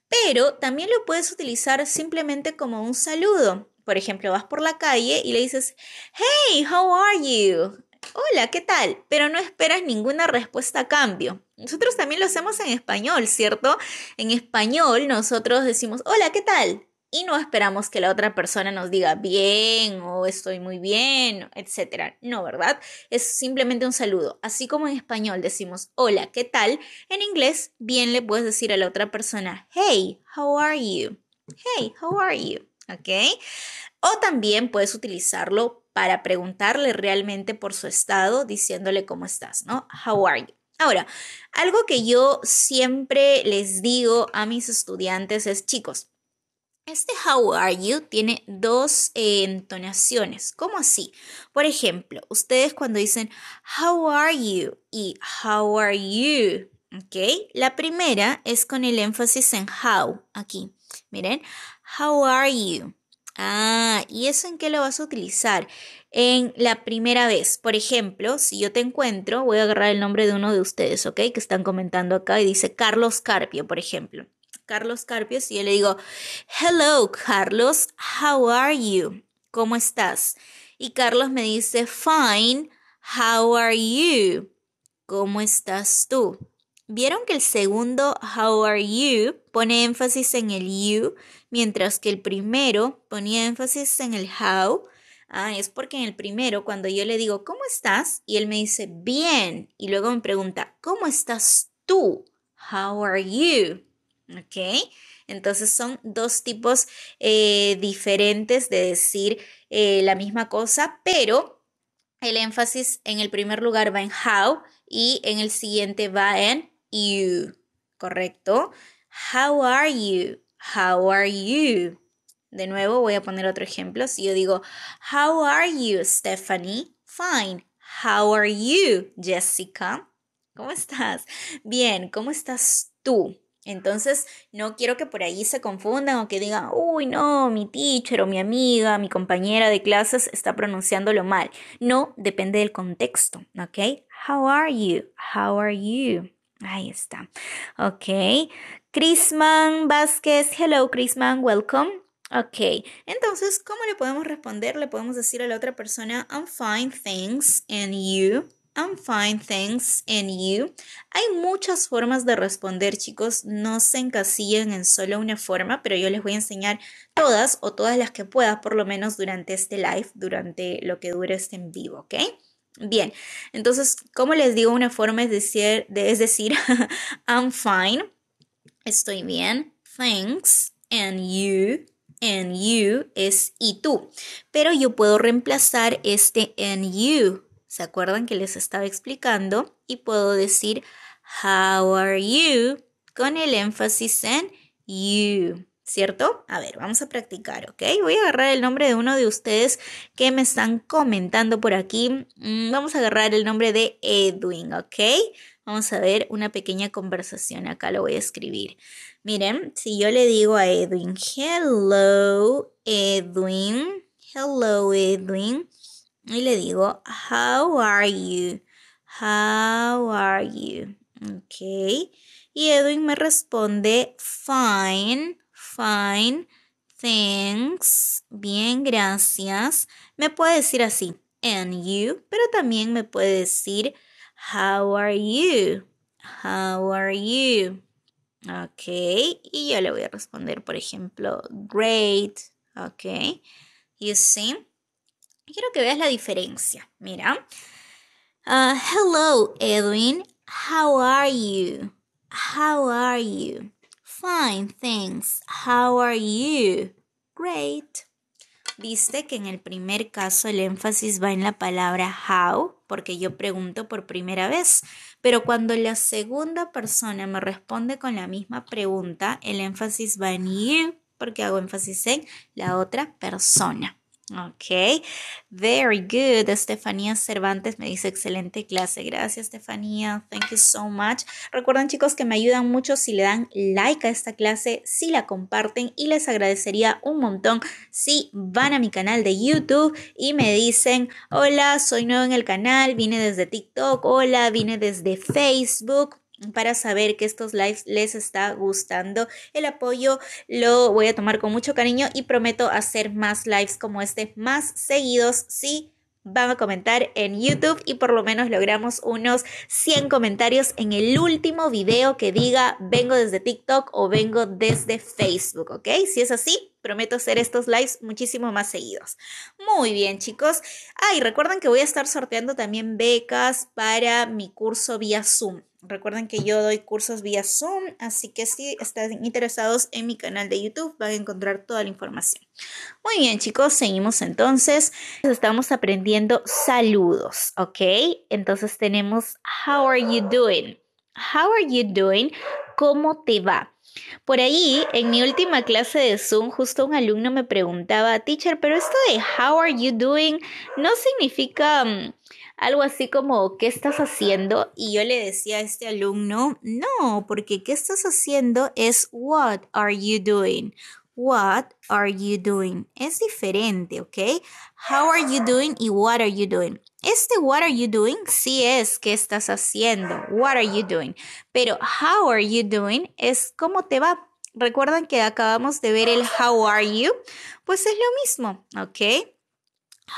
Pero también lo puedes utilizar simplemente como un saludo. Por ejemplo, vas por la calle y le dices, hey, how are you? Hola, ¿qué tal? Pero no esperas ninguna respuesta a cambio. Nosotros también lo hacemos en español, ¿cierto? En español nosotros decimos, hola, ¿qué tal? y no esperamos que la otra persona nos diga bien o estoy muy bien, etc. No, ¿verdad? Es simplemente un saludo. Así como en español decimos hola, ¿qué tal? En inglés bien le puedes decir a la otra persona hey, how are you? Hey, how are you? ¿Ok? O también puedes utilizarlo para preguntarle realmente por su estado, diciéndole cómo estás, ¿no? How are you? Ahora, algo que yo siempre les digo a mis estudiantes es, chicos, este how are you tiene dos eh, entonaciones. ¿Cómo así? Por ejemplo, ustedes cuando dicen how are you y how are you, ¿ok? La primera es con el énfasis en how, aquí. Miren, how are you? Ah, ¿y eso en qué lo vas a utilizar? En la primera vez. Por ejemplo, si yo te encuentro, voy a agarrar el nombre de uno de ustedes, ¿ok? Que están comentando acá y dice Carlos Carpio, por ejemplo. Carlos Carpios y yo le digo, hello Carlos, how are you? ¿Cómo estás? Y Carlos me dice, fine, how are you? ¿Cómo estás tú? Vieron que el segundo how are you pone énfasis en el you, mientras que el primero ponía énfasis en el how. Ah, es porque en el primero, cuando yo le digo, ¿cómo estás? Y él me dice, bien. Y luego me pregunta, ¿cómo estás tú? How are you? ¿Ok? Entonces son dos tipos eh, diferentes de decir eh, la misma cosa, pero el énfasis en el primer lugar va en how y en el siguiente va en you. ¿Correcto? How are you? How are you? De nuevo voy a poner otro ejemplo. Si yo digo, How are you, Stephanie? Fine. How are you, Jessica? ¿Cómo estás? Bien, ¿cómo estás tú? Entonces, no quiero que por ahí se confundan o que digan, uy, no, mi teacher o mi amiga, mi compañera de clases está pronunciándolo mal. No, depende del contexto, ¿ok? How are you? How are you? Ahí está. Ok. Crisman Vázquez. Hello, Crisman. Welcome. Ok, entonces, ¿cómo le podemos responder? Le podemos decir a la otra persona, I'm fine, thanks, and you. I'm fine, thanks, and you? Hay muchas formas de responder, chicos. No se encasillen en solo una forma, pero yo les voy a enseñar todas o todas las que pueda, por lo menos durante este live, durante lo que dure este en vivo, ¿ok? Bien, entonces, como les digo, una forma es decir, es decir I'm fine, estoy bien, thanks, and you, and you es y tú. Pero yo puedo reemplazar este and you ¿Se acuerdan que les estaba explicando? Y puedo decir How are you? con el énfasis en you. ¿Cierto? A ver, vamos a practicar, ¿ok? Voy a agarrar el nombre de uno de ustedes que me están comentando por aquí. Mm, vamos a agarrar el nombre de Edwin, ¿ok? Vamos a ver una pequeña conversación. Acá lo voy a escribir. Miren, si yo le digo a Edwin, hello, Edwin, hello, Edwin y le digo, How are you? How are you? Ok. Y Edwin me responde, Fine, fine, thanks, bien, gracias. Me puede decir así, And you, pero también me puede decir, How are you? How are you? Ok. Y yo le voy a responder, por ejemplo, Great. Ok. You see? Quiero que veas la diferencia. Mira. Ah, hello, Edwin. How are you? How are you? Fine, thanks. How are you? Great. Viste que en el primer caso el énfasis va en la palabra how, porque yo pregunto por primera vez, pero cuando la segunda persona me responde con la misma pregunta, el énfasis va en you, porque hago énfasis en la otra persona. Ok, very good. Estefanía Cervantes me dice excelente clase. Gracias, Estefanía. Thank you so much. Recuerden, chicos, que me ayudan mucho si le dan like a esta clase, si la comparten y les agradecería un montón si van a mi canal de YouTube y me dicen, hola, soy nuevo en el canal, vine desde TikTok, hola, vine desde Facebook para saber que estos lives les está gustando. El apoyo lo voy a tomar con mucho cariño y prometo hacer más lives como este, más seguidos, Si van a comentar en YouTube y por lo menos logramos unos 100 comentarios en el último video que diga vengo desde TikTok o vengo desde Facebook, ¿ok? Si es así, prometo hacer estos lives muchísimo más seguidos. Muy bien, chicos. Ah, y recuerden que voy a estar sorteando también becas para mi curso vía Zoom. Recuerden que yo doy cursos vía Zoom, así que si están interesados en mi canal de YouTube van a encontrar toda la información. Muy bien chicos, seguimos entonces. Estamos aprendiendo saludos, ¿ok? Entonces tenemos How are you doing? How are you doing? ¿Cómo te va? Por ahí, en mi última clase de Zoom, justo un alumno me preguntaba, teacher, pero esto de How are you doing no significa... Mm, algo así como, ¿qué estás haciendo? Y yo le decía a este alumno, no, porque ¿qué estás haciendo? Es what are you doing? What are you doing? Es diferente, ¿ok? How are you doing y what are you doing? Este what are you doing sí es qué estás haciendo, what are you doing. Pero how are you doing es cómo te va. Recuerdan que acabamos de ver el how are you, pues es lo mismo, ¿ok?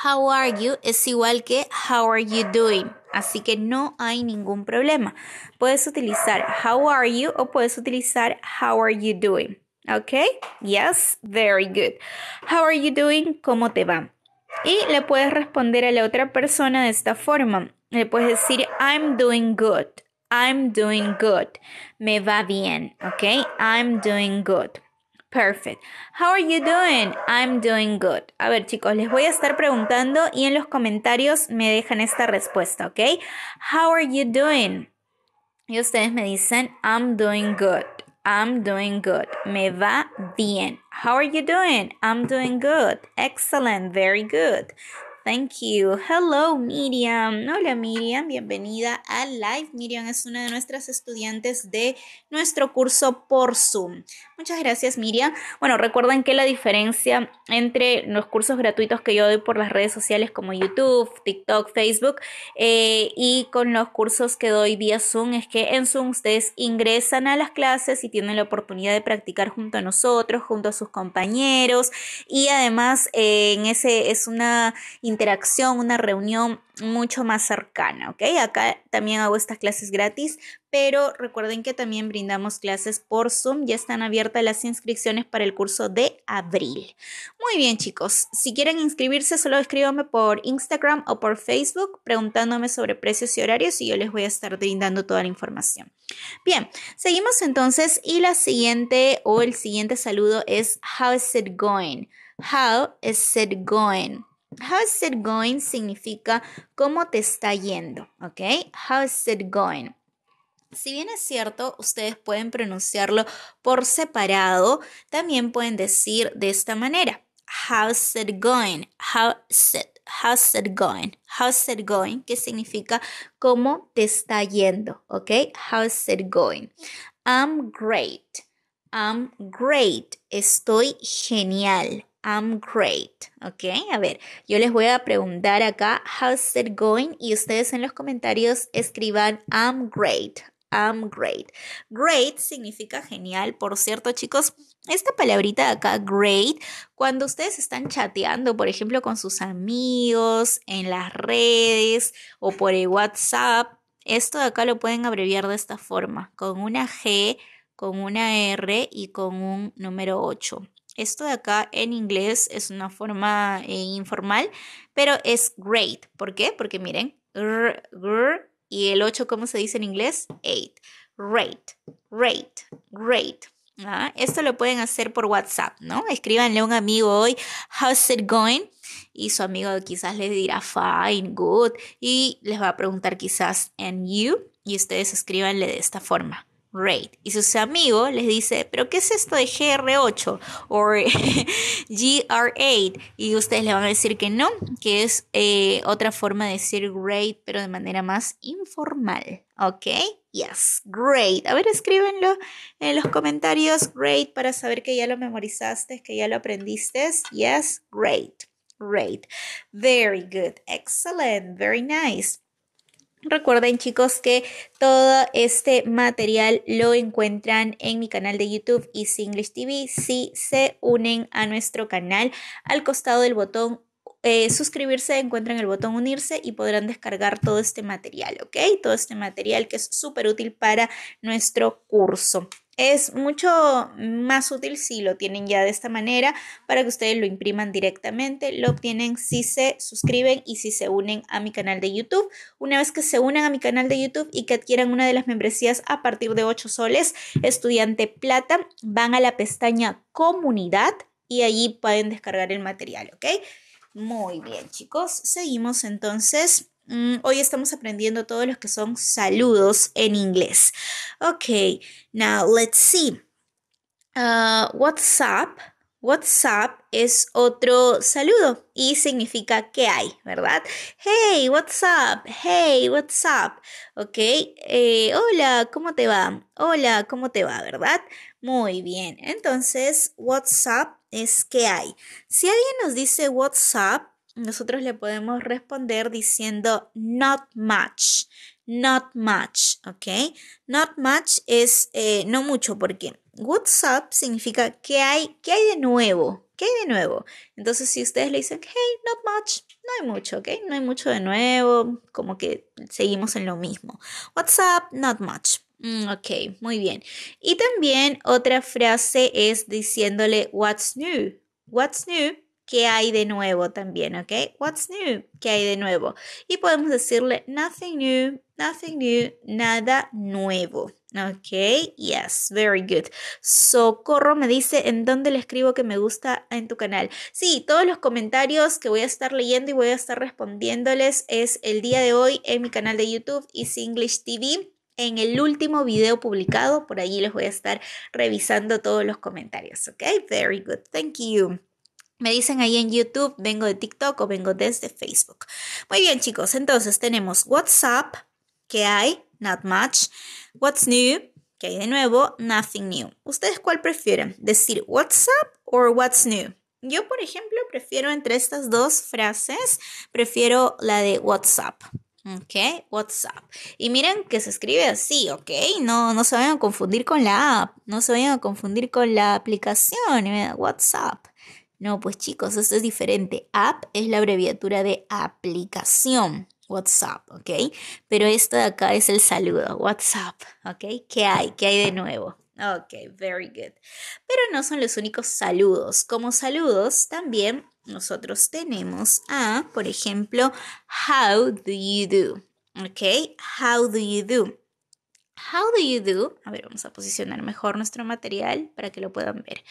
How are you es igual que how are you doing. Así que no hay ningún problema. Puedes utilizar how are you o puedes utilizar how are you doing. ¿Ok? Yes, very good. How are you doing? ¿Cómo te va? Y le puedes responder a la otra persona de esta forma. Le puedes decir I'm doing good. I'm doing good. Me va bien. ¿Ok? I'm doing good. Perfect. How are you doing? I'm doing good. A ver, chicos, les voy a estar preguntando y en los comentarios me dejan esta respuesta, ¿ok? How are you doing? Y ustedes me dicen, I'm doing good. I'm doing good. Me va bien. How are you doing? I'm doing good. Excellent. Very good. Thank you. Hello, Miriam. Hola, Miriam. Bienvenida a Live. Miriam es una de nuestras estudiantes de nuestro curso por Zoom. Muchas gracias, Miriam. Bueno, recuerden que la diferencia entre los cursos gratuitos que yo doy por las redes sociales como YouTube, TikTok, Facebook eh, y con los cursos que doy vía Zoom es que en Zoom ustedes ingresan a las clases y tienen la oportunidad de practicar junto a nosotros, junto a sus compañeros y además eh, en ese es una interacción, una reunión mucho más cercana, ¿ok? Acá también hago estas clases gratis, pero recuerden que también brindamos clases por Zoom, ya están abiertas las inscripciones para el curso de abril. Muy bien chicos, si quieren inscribirse solo escríbanme por Instagram o por Facebook preguntándome sobre precios y horarios y yo les voy a estar brindando toda la información. Bien, seguimos entonces y la siguiente o el siguiente saludo es How is it going? How is it going? How's it going significa cómo te está yendo, ¿ok? How's it going? Si bien es cierto, ustedes pueden pronunciarlo por separado, también pueden decir de esta manera. How's it going? How's it, how's it going? How's it going? Que significa cómo te está yendo, ¿ok? How's it going? I'm great. I'm great. Estoy genial. I'm great. Ok, a ver, yo les voy a preguntar acá, how's it going? Y ustedes en los comentarios escriban, I'm great. I'm great. Great significa genial. Por cierto, chicos, esta palabrita de acá, great, cuando ustedes están chateando, por ejemplo, con sus amigos, en las redes o por el WhatsApp, esto de acá lo pueden abreviar de esta forma, con una G, con una R y con un número 8. Esto de acá en inglés es una forma eh, informal, pero es great. ¿Por qué? Porque miren, y el 8, ¿cómo se dice en inglés? 8. great, great, ah, great. esto lo pueden hacer por WhatsApp, ¿no? Escríbanle a un amigo hoy, how's it going? Y su amigo quizás les dirá fine, good, y les va a preguntar quizás, and you? Y ustedes escríbanle de esta forma. Y sus amigos les dice, pero ¿qué es esto de GR8 o GR8? Y ustedes le van a decir que no, que es eh, otra forma de decir great, pero de manera más informal. ¿Ok? Yes, great. A ver, escríbenlo en los comentarios, great, para saber que ya lo memorizaste, que ya lo aprendiste. Yes, great, great. Very good, excellent, very nice. Recuerden chicos que todo este material lo encuentran en mi canal de YouTube y English TV si se unen a nuestro canal al costado del botón eh, suscribirse, encuentran el botón unirse y podrán descargar todo este material, ¿ok? Todo este material que es súper útil para nuestro curso es mucho más útil si lo tienen ya de esta manera para que ustedes lo impriman directamente. Lo obtienen si se suscriben y si se unen a mi canal de YouTube. Una vez que se unan a mi canal de YouTube y que adquieran una de las membresías a partir de 8 soles, estudiante plata, van a la pestaña comunidad y allí pueden descargar el material, ¿ok? Muy bien, chicos. Seguimos entonces Mm, hoy estamos aprendiendo todos los que son saludos en inglés. Ok, now let's see. Ah, up? WhatsApp. WhatsApp es otro saludo y significa que hay, ¿verdad? Hey, what's up? Hey, what's up? Ok, eh, hola, ¿cómo te va? Hola, ¿cómo te va? ¿Verdad? Muy bien, entonces WhatsApp es que hay. Si alguien nos dice WhatsApp, nosotros le podemos responder diciendo not much, not much, ¿ok? Not much es eh, no mucho porque what's up significa que hay, que hay de nuevo, que hay de nuevo. Entonces si ustedes le dicen, hey, not much, no hay mucho, ¿ok? No hay mucho de nuevo, como que seguimos en lo mismo. What's up, not much. Mm, ok, muy bien. Y también otra frase es diciéndole what's new. What's new ¿Qué hay de nuevo también? ¿Ok? What's new? ¿Qué hay de nuevo? Y podemos decirle nothing new, nothing new, nada nuevo. Ok, yes, very good. Socorro me dice en dónde le escribo que me gusta en tu canal. Sí, todos los comentarios que voy a estar leyendo y voy a estar respondiéndoles es el día de hoy en mi canal de YouTube Is English TV. En el último video publicado, por allí les voy a estar revisando todos los comentarios. Ok, very good, thank you. Me dicen ahí en YouTube, vengo de TikTok o vengo desde Facebook. Muy bien, chicos, entonces tenemos WhatsApp, que hay, not much. What's new, que hay de nuevo, nothing new. ¿Ustedes cuál prefieren? ¿Decir WhatsApp o what's new? Yo, por ejemplo, prefiero entre estas dos frases, prefiero la de WhatsApp. ¿Ok? WhatsApp. Y miren que se escribe así, ¿ok? No, no se vayan a confundir con la app, no se vayan a confundir con la aplicación, eh, WhatsApp. No, pues chicos, esto es diferente. App es la abreviatura de aplicación. WhatsApp, ¿ok? Pero esto de acá es el saludo, WhatsApp, ¿ok? ¿Qué hay? ¿Qué hay de nuevo? Ok, very good. Pero no son los únicos saludos. Como saludos, también nosotros tenemos a, por ejemplo, how do you do? ¿Ok? How do you do? How do you do? A ver, vamos a posicionar mejor nuestro material para que lo puedan ver.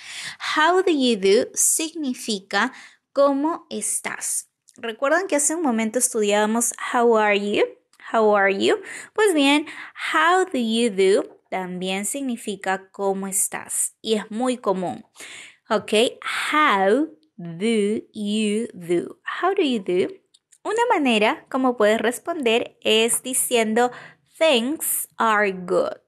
How do you do significa ¿cómo estás? ¿Recuerdan que hace un momento estudiábamos how are you? How are you? Pues bien, how do you do también significa cómo estás y es muy común. ¿Ok? How do you do? How do you do? Una manera como puedes responder es diciendo Things are good.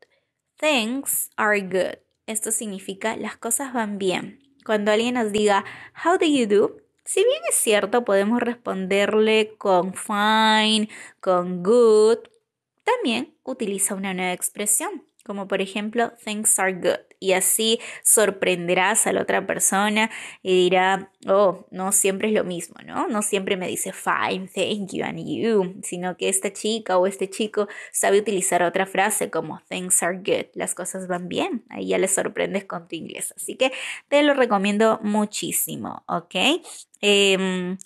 Things are good. Esto significa las cosas van bien. Cuando alguien nos diga, How do you do? Si bien es cierto, podemos responderle con fine, con good, también utiliza una nueva expresión como por ejemplo things are good y así sorprenderás a la otra persona y dirá, oh, no siempre es lo mismo, ¿no? No siempre me dice fine, thank you and you, sino que esta chica o este chico sabe utilizar otra frase como things are good, las cosas van bien, ahí ya le sorprendes con tu inglés, así que te lo recomiendo muchísimo, ¿ok? Em,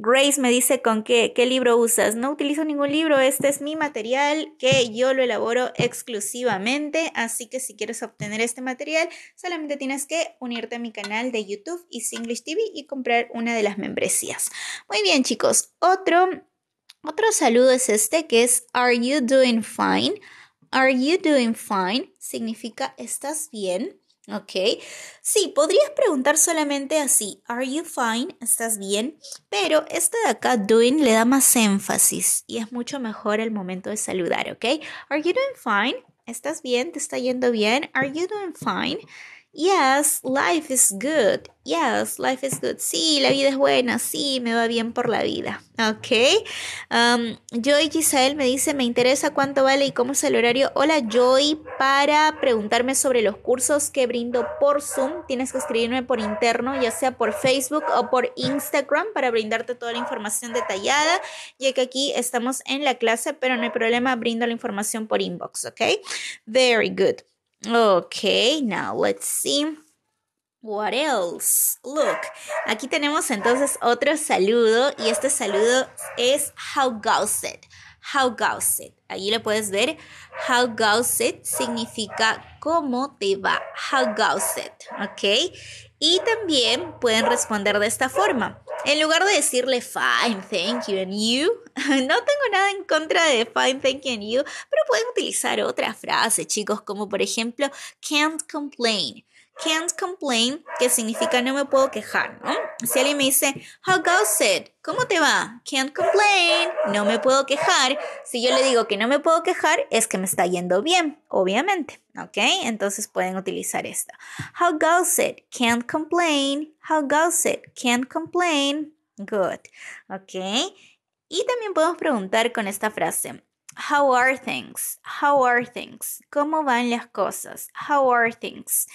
Grace me dice con qué, libro usas. No utilizo ningún libro, este es mi material que yo lo elaboro exclusivamente, así que si quieres obtener este material, solamente tienes que unirte a mi canal de YouTube y Singlish TV y comprar una de las membresías. Muy bien chicos, otro, otro saludo es este que es Are you doing fine? Are you doing fine? Significa ¿estás bien? ¿Ok? Sí, podrías preguntar solamente así, ¿Are you fine? ¿Estás bien? Pero este de acá, doing, le da más énfasis y es mucho mejor el momento de saludar, ¿ok? ¿Are you doing fine? ¿Estás bien? ¿Te está yendo bien? ¿Are you doing fine? Yes, life is good. Yes, life is good. Sí, la vida es buena. Sí, me va bien por la vida. Ok. Um, Joy Giselle me dice, me interesa cuánto vale y cómo es el horario. Hola Joy, para preguntarme sobre los cursos que brindo por Zoom, tienes que escribirme por interno, ya sea por Facebook o por Instagram, para brindarte toda la información detallada, ya que aquí estamos en la clase, pero no hay problema, brindo la información por inbox. Ok. Very good. Okay, now let's see. What else? Look, aquí tenemos entonces otro saludo y este saludo es How goes it? How goes it? Allí lo puedes ver. How goes it significa cómo te va. How goes it? ¿Ok? Y también pueden responder de esta forma. En lugar de decirle fine, thank you and you, no tengo nada en contra de fine, thank you and you, pero pueden utilizar otras frases, chicos, como por ejemplo can't complain, can't complain, que significa no me puedo quejar, ¿no? Si alguien me dice, how goes it? ¿Cómo te va? Can't complain, no me puedo quejar. Si yo le digo que no me puedo quejar, es que me está yendo bien, obviamente, ¿ok? Entonces pueden utilizar esta. How goes it? Can't complain. How goes it? Can't complain. Good, ¿ok? Y también podemos preguntar con esta frase, How are things? How are things? ¿Cómo van las cosas? How are things?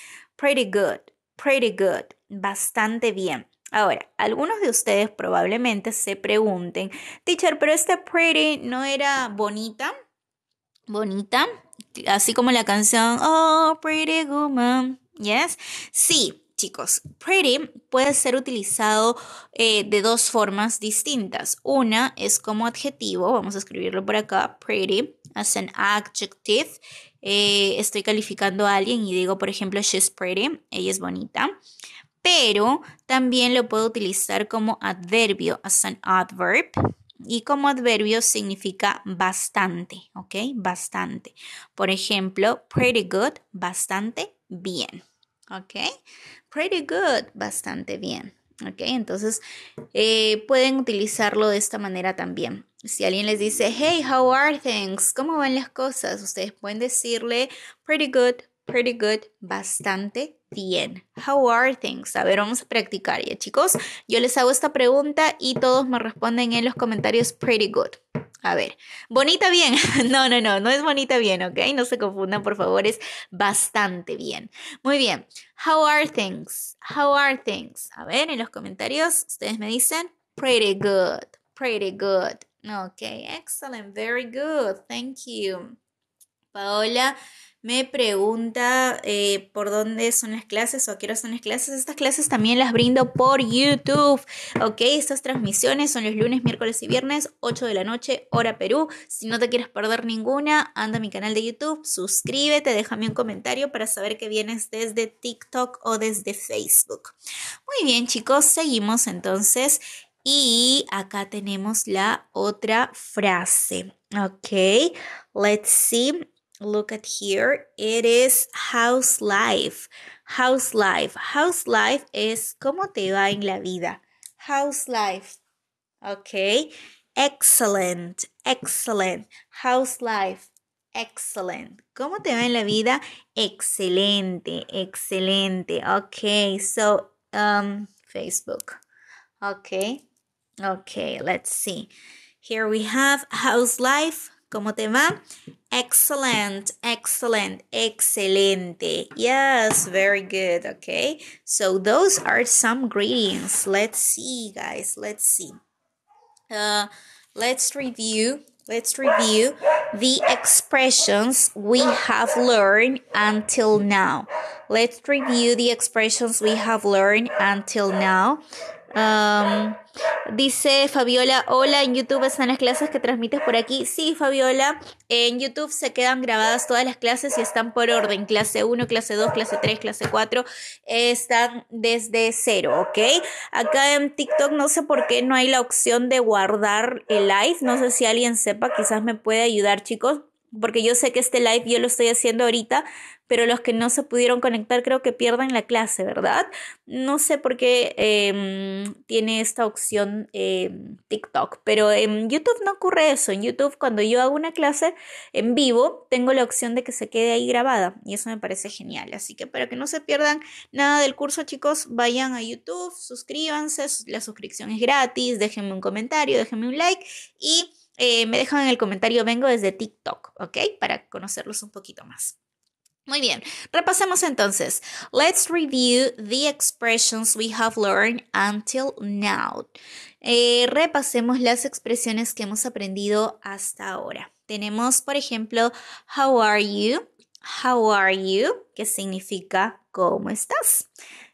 Pretty good, pretty good, bastante bien. Ahora, algunos de ustedes probablemente se pregunten, teacher, pero esta pretty no era bonita, bonita, así como la canción Oh, pretty woman, yes, sí. Chicos, pretty puede ser utilizado eh, de dos formas distintas. Una es como adjetivo, vamos a escribirlo por acá, pretty, as an adjective, eh, estoy calificando a alguien y digo, por ejemplo, she's pretty, ella es bonita, pero también lo puedo utilizar como adverbio, as an adverb. Y como adverbio significa bastante, ¿ok? Bastante. Por ejemplo, pretty good, bastante bien, ¿ok? Pretty good, bastante bien. ¿ok? Entonces eh, pueden utilizarlo de esta manera también. Si alguien les dice, hey, how are things? ¿Cómo van las cosas? Ustedes pueden decirle, pretty good, pretty good, bastante bien. How are things? A ver, vamos a practicar ya, chicos. Yo les hago esta pregunta y todos me responden en los comentarios, pretty good. A ver, bonita bien. No, no, no, no es bonita bien, ¿ok? No se confundan, por favor, es bastante bien. Muy bien. How are things? How are things? A ver, en los comentarios ustedes me dicen pretty good, pretty good. Ok, excellent, very good, thank you. Paola me pregunta eh, por dónde son las clases o a qué son las clases. Estas clases también las brindo por YouTube, ¿ok? Estas transmisiones son los lunes, miércoles y viernes, 8 de la noche, hora Perú. Si no te quieres perder ninguna, anda a mi canal de YouTube, suscríbete, déjame un comentario para saber que vienes desde TikTok o desde Facebook. Muy bien, chicos, seguimos entonces. Y acá tenemos la otra frase, ¿ok? Let's see. look at here, it is house life. House life. House life is cómo te va en la vida. How's life. Okay. Excellent. Excellent. House life. Excellent. ¿Cómo te va en la vida? Excelente, excelente. Okay, so um Facebook. Okay. Okay, let's see. Here we have house life ¿Cómo te va? Excellent, excellent, excelente. Yes, very good. Okay, so those are some greetings. Let's see, guys. Let's see. Uh, let's review. Let's review the expressions we have learned until now. Let's review the expressions we have learned until now. dice Fabiola, hola, en YouTube están las clases que transmites por aquí. Sí, Fabiola, en YouTube se quedan grabadas todas las clases y están por orden, clase 1, clase 2, clase 3, clase 4, están desde cero, ¿ok? Acá en TikTok no sé por qué no hay la opción de guardar el live, no sé si alguien sepa, quizás me puede ayudar chicos porque yo sé que este live yo lo estoy haciendo ahorita, pero los que no se pudieron conectar creo que pierden la clase, ¿verdad? No sé por qué em, tiene esta opción em, TikTok, pero en YouTube no ocurre eso. En YouTube cuando yo hago una clase en vivo, tengo la opción de que se quede ahí grabada y eso me parece genial. Así que para que no se pierdan nada del curso, chicos, vayan a YouTube, suscríbanse, la suscripción es gratis, déjenme un comentario, déjenme un like y... Eh, me dejan en el comentario, vengo desde TikTok, ¿ok? Para conocerlos un poquito más. Muy bien, repasemos entonces. Let's review the expressions we have learned until now. Eh, repasemos las expresiones que hemos aprendido hasta ahora. Tenemos, por ejemplo, how are you? How are you? Que significa ¿cómo estás?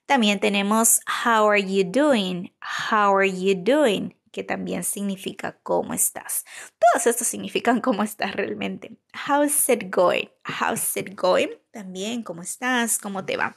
También tenemos how are you doing? How are you doing? que también significa cómo estás. Todos estos significan cómo estás realmente. How's it going? How's it going? También cómo estás, cómo te va.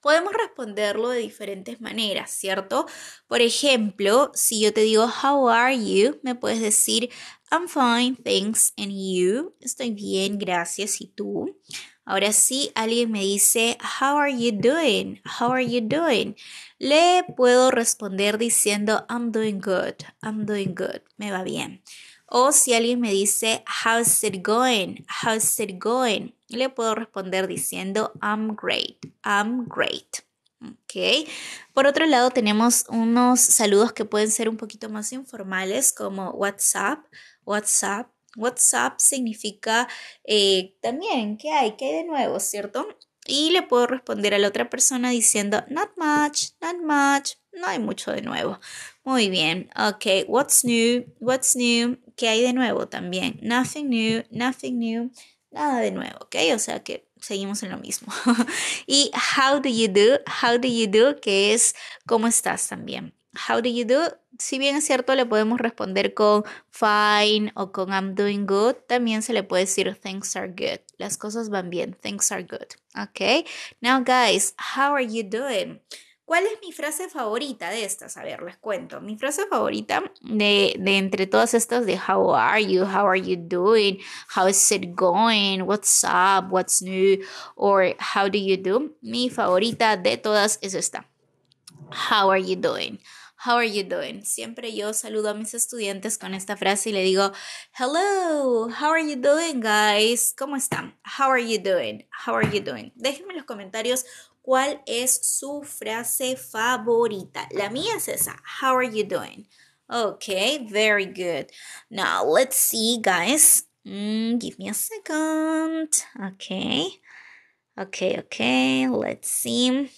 Podemos responderlo de diferentes maneras, ¿cierto? Por ejemplo, si yo te digo How are you? Me puedes decir I'm fine, thanks, and you. Estoy bien, gracias, ¿y tú? Ahora sí, alguien me dice, How are you doing? How are you doing? Le puedo responder diciendo, I'm doing good, I'm doing good, me va bien. O si alguien me dice, How's it going? How's it going? Le puedo responder diciendo, I'm great, I'm great. Ok. Por otro lado, tenemos unos saludos que pueden ser un poquito más informales, como WhatsApp, WhatsApp, What's up significa eh, también, ¿qué hay? ¿Qué hay de nuevo? ¿Cierto? Y le puedo responder a la otra persona diciendo, not much, not much, no hay mucho de nuevo. Muy bien, ok, what's new, what's new, ¿qué hay de nuevo también? Nothing new, nothing new, nada de nuevo, ok, o sea que seguimos en lo mismo. y how do you do, how do you do, que es cómo estás también how do you do? Si bien es cierto, le podemos responder con fine o con I'm doing good, también se le puede decir things are good. Las cosas van bien, things are good. Ok, now guys, how are you doing? ¿Cuál es mi frase favorita de estas? A ver, les cuento. Mi frase favorita de, de entre todas estas de How are you? How are you doing? How is it going? What's up? What's new? Or How do you do? Mi favorita de todas es esta. How are you doing? How are you doing? Siempre yo saludo a mis estudiantes con esta frase y le digo, Hello, how are you doing, guys? ¿Cómo están? How are you doing? How are you doing? Déjenme en los comentarios cuál es su frase favorita. La mía es esa, How are you doing? Okay, very good. Now let's see, guys. Mm, give me a second. Okay. Okay, okay. Let's see.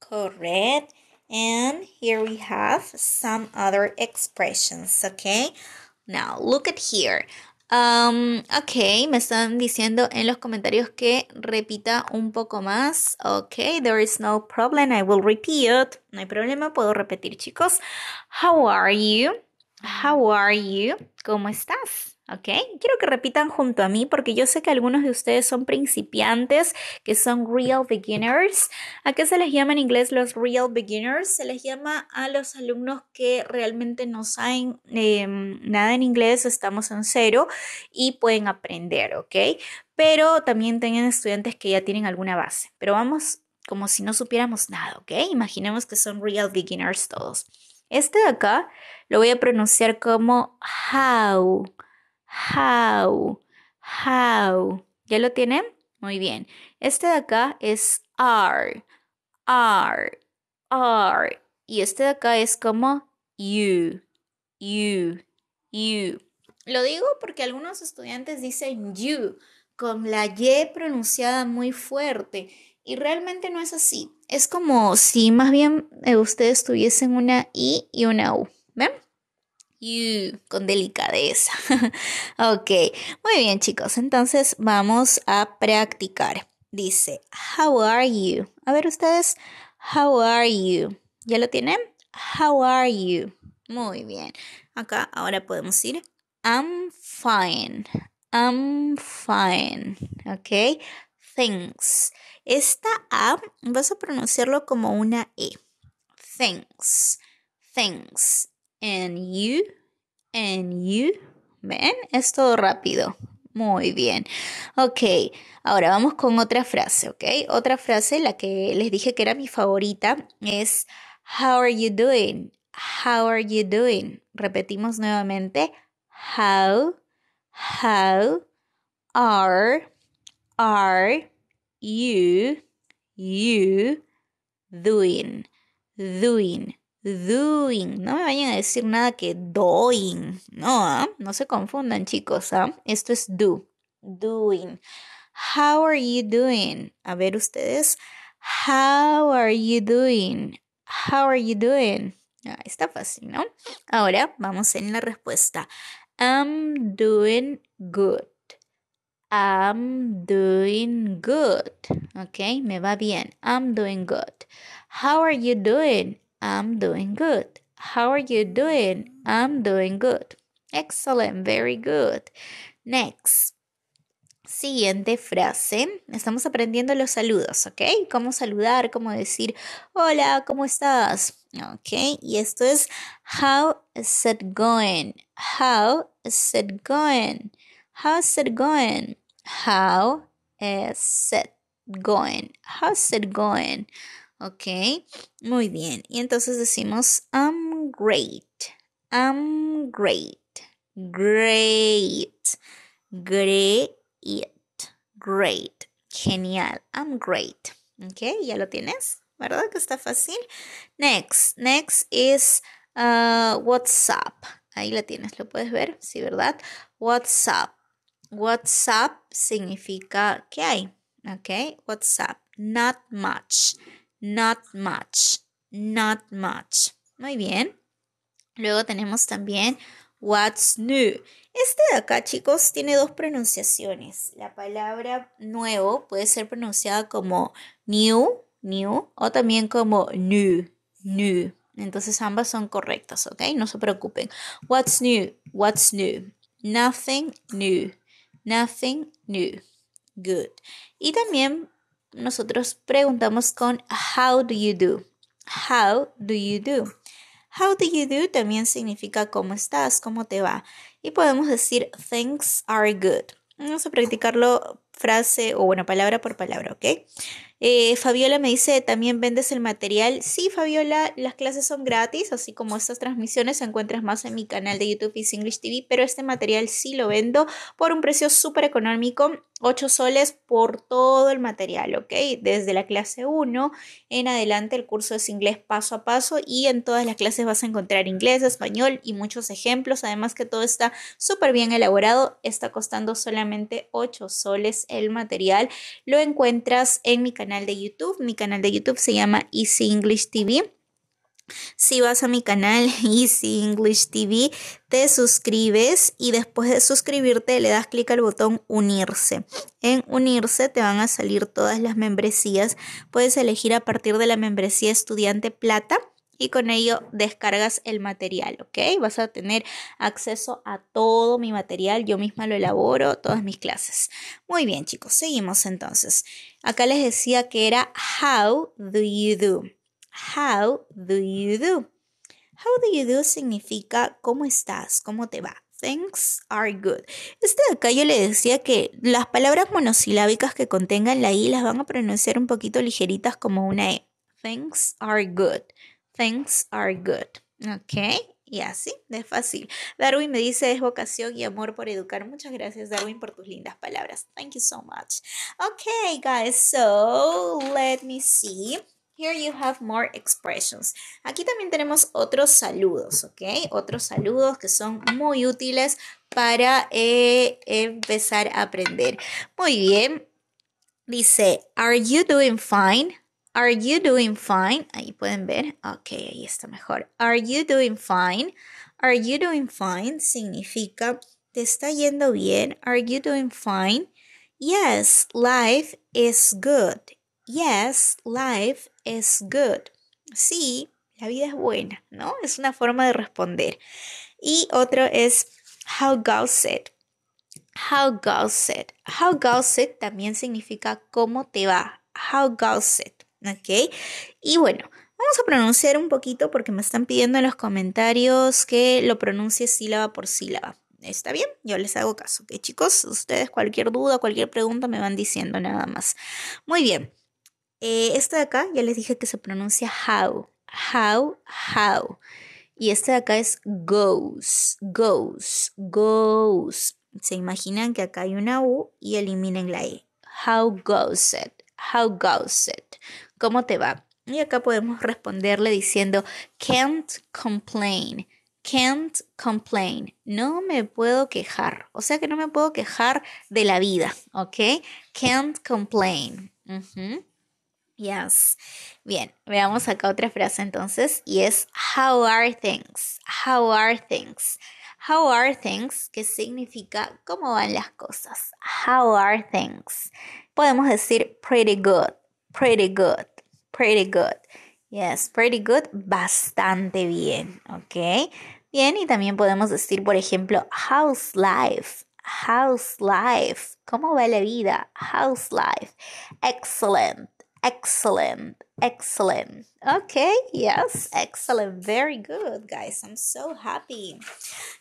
Correct. And here we have some other expressions, okay? Now, look at here. Um, ok, me están diciendo en los comentarios que repita un poco más. Ok, there is no problem, I will repeat. No hay problema, puedo repetir, chicos. How are you? How are you? ¿Cómo estás? ¿ok? Quiero que repitan junto a mí porque yo sé que algunos de ustedes son principiantes, que son real beginners. ¿A qué se les llama en inglés los real beginners? Se les llama a los alumnos que realmente no saben em, nada en inglés, estamos en cero y pueden aprender, ¿ok? Pero también tienen estudiantes que ya tienen alguna base. Pero vamos como si no supiéramos nada, ¿ok? Imaginemos que son real beginners todos. Este de acá lo voy a pronunciar como how how, how. ¿Ya lo tienen? Muy bien. Este de acá es are, R, R, Y este de acá es como you, you, you. Lo digo porque algunos estudiantes dicen you con la Y pronunciada muy fuerte. Y realmente no es así. Es como si más bien eh, ustedes tuviesen una I y una U. ¿Ven? You, con delicadeza. ok, muy bien chicos, entonces vamos a practicar. Dice, how are you? A ver ustedes, how are you? ¿Ya lo tienen? How are you? Muy bien. Acá ahora podemos ir, I'm fine. I'm fine. Ok, thanks. Esta A vas a pronunciarlo como una E. Thanks. Thanks and you, and you. ¿Ven? Es todo rápido. Muy bien. Ok, ahora vamos con otra frase, ¿ok? Otra frase, la que les dije que era mi favorita, es How are you doing? How are you doing? Repetimos nuevamente. How, how, are, are you, you, doing, doing doing. No me vayan a decir nada que doing. No, ¿ah? no se confundan, chicos. ¿ah? Esto es do. Doing. How are you doing? A ver ustedes. How are you doing? How are you doing? Ah, está fácil, ¿no? Ahora vamos en la respuesta. I'm doing good. I'm doing good. Ok, me va bien. I'm doing good. How are you doing? I'm doing good. How are you doing? I'm doing good. Excellent, very good. Next. Siguiente frase. Estamos aprendiendo los saludos, ¿ok? Cómo saludar, cómo decir hola, ¿cómo estás? ¿Ok? Y esto es How is it going? How is it going? is it going? How is it going? How it going? it going? ¿Ok? Muy bien. Y entonces decimos, I'm um, great. I'm um, great. Great. Great. Great. Genial. I'm um, great. ¿Ok? ¿Ya lo tienes? ¿Verdad que está fácil? Next. Next is uh, WhatsApp. Ahí la tienes, lo puedes ver, sí, ¿verdad? WhatsApp. WhatsApp significa ¿qué hay, ¿ok? WhatsApp. Not much. Not much. Not much. Muy bien. Luego tenemos también what's new. Este de acá, chicos, tiene dos pronunciaciones. La palabra nuevo puede ser pronunciada como new, new, o también como new, new. Entonces ambas son correctas, ¿ok? No se preocupen. What's new? What's new? Nothing new. Nothing new. Good. Y también nosotros preguntamos con how do you do. How do you do? How do you do también significa cómo estás, cómo te va. Y podemos decir things are good. Vamos a practicarlo frase o bueno, palabra por palabra, ¿ok? Eh, Fabiola me dice, ¿también vendes el material? Sí, Fabiola, las clases son gratis, así como estas transmisiones encuentras más en mi canal de YouTube y English TV, pero este material sí lo vendo por un precio súper económico, 8 soles por todo el material, ¿ok? Desde la clase 1 en adelante el curso es inglés paso a paso y en todas las clases vas a encontrar inglés, español y muchos ejemplos, además que todo está súper bien elaborado, está costando solamente 8 soles el material, lo encuentras en mi canal de YouTube. Mi canal de YouTube se llama Easy English TV. Si vas a mi canal Easy English TV, te suscribes y después de suscribirte le das clic al botón unirse. En unirse te van a salir todas las membresías. Puedes elegir a partir de la membresía estudiante plata y con ello descargas el material, ¿ok? Vas a tener acceso a todo mi material, yo misma lo elaboro, todas mis clases. Muy bien chicos, seguimos entonces. Acá les decía que era how do you do. How do you do? How do you do significa cómo estás, cómo te va. Things are good. Este de acá yo le decía que las palabras monosilábicas que contengan la I las van a pronunciar un poquito ligeritas como una E. Things are good things are good. ¿Ok? Y así, de fácil. Darwin me dice, es vocación y amor por educar. Muchas gracias, Darwin, por tus lindas palabras. Thank you so much. Okay, guys, so let me see. Here you have more expressions. Aquí también tenemos otros saludos, ¿ok? Otros saludos que son muy útiles para eh, empezar a aprender. Muy bien. Dice, ¿Are you doing fine? Are you doing fine? Ahí pueden ver. Ok, ahí está mejor. Are you doing fine? Are you doing fine significa ¿te está yendo bien? Are you doing fine? Yes, life is good. Yes, life is good. Sí, la vida es buena, ¿no? Es una forma de responder. Y otro es how goes it? How goes it? How goes it también significa cómo te va. How goes it? ¿ok? Y bueno, vamos a pronunciar un poquito porque me están pidiendo en los comentarios que lo pronuncie sílaba por sílaba. ¿Está bien? Yo les hago caso, ¿ok chicos? Ustedes cualquier duda, cualquier pregunta me van diciendo nada más. Muy bien. Eh, este de acá ya les dije que se pronuncia how, how, how. Y este de acá es goes, goes, goes. Se imaginan que acá hay una U y eliminen la E. How goes it? How goes it? ¿Cómo te va? Y acá podemos responderle diciendo can't complain. Can't complain. No me puedo quejar. O sea que no me puedo quejar de la vida, ¿ok? Can't complain. Yes. Bien, veamos acá otra frase entonces y es how are things? How are things? How are things? que significa cómo van las cosas. How are things? Podemos decir pretty good pretty good, pretty good. Yes, pretty good, bastante bien, ¿ok? Bien, y también podemos decir, por ejemplo, house life, house life, ¿cómo va la vida? House life, excellent, excellent, Excelente, Okay, yes, excellent. Very good, guys. I'm so happy.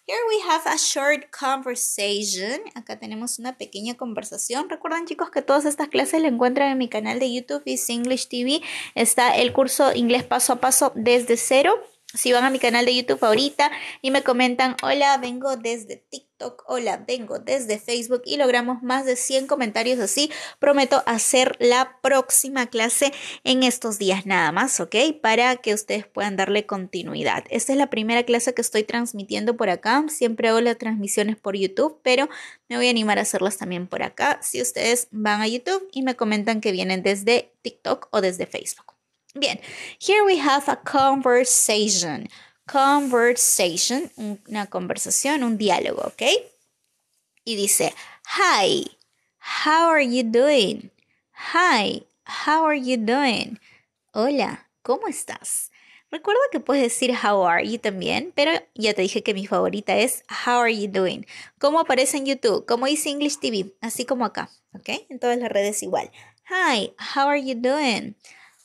Here we have a short conversation. Acá tenemos una pequeña conversación. Recuerden, chicos, que todas estas clases las encuentran en mi canal de YouTube, Is English TV. Está el curso Inglés Paso a Paso desde cero. Si van a mi canal de YouTube ahorita y me comentan, hola, vengo desde TikTok, hola, vengo desde Facebook y logramos más de 100 comentarios así, prometo hacer la próxima clase en estos días nada más, ¿ok? Para que ustedes puedan darle continuidad. Esta es la primera clase que estoy transmitiendo por acá, siempre hago las transmisiones por YouTube, pero me voy a animar a hacerlas también por acá si ustedes van a YouTube y me comentan que vienen desde TikTok o desde Facebook. Bien, here we have a conversation. Conversation, una conversación, un diálogo, ¿ok? Y dice, hi, how are you doing? Hi, how are you doing? Hola, ¿cómo estás? Recuerda que puedes decir how are you también, pero ya te dije que mi favorita es how are you doing. Cómo aparece en YouTube, cómo dice English TV, así como acá, ¿ok? En todas las redes igual. Hi, how are you doing?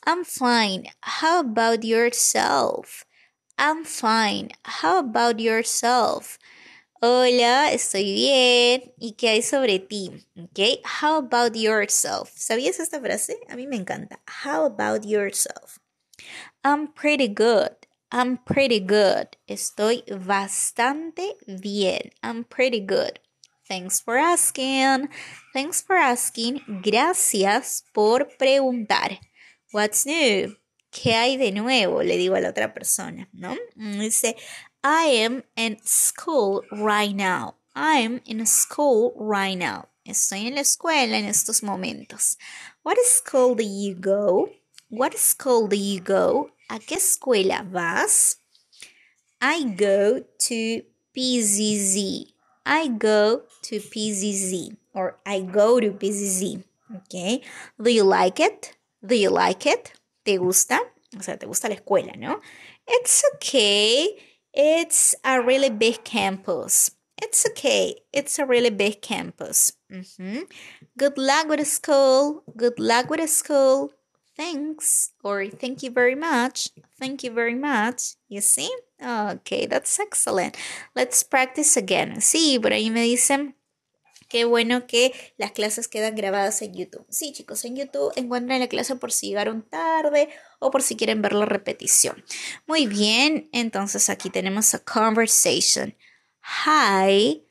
I'm fine. How about yourself? I'm fine. How about yourself? Hola, estoy bien. ¿Y qué hay sobre ti? Okay. How about yourself? ¿Sabías esta frase? A mí me encanta. How about yourself? I'm pretty good. I'm pretty good. Estoy bastante bien. I'm pretty good. Thanks for asking. Thanks for asking. Gracias por preguntar. What's new? ¿Qué hay de nuevo? Le digo a la otra persona, ¿no? Mm, dice, I am in school right now. I am in school right now. Estoy en la escuela en estos momentos. What school do you go? What school do you go? ¿A qué escuela vas? I go to PZZ. I go to PZZ or I go to PZZ. Okay. Do you like it? Do you like it? ¿Te gusta? O sea, te gusta la escuela, ¿no? It's okay. It's a really big campus. It's okay. It's a really big campus. Mm -hmm. Good luck with school. Good luck with school. Thanks or thank you very much. Thank you very much. You see? Okay, that's excellent. Let's practice again. Sí, por ahí me dicen. Qué bueno que las clases quedan grabadas en YouTube. Sí, chicos, en YouTube encuentran la clase por si llegaron tarde o por si quieren ver la repetición. Muy bien, entonces aquí tenemos a conversation. Hi,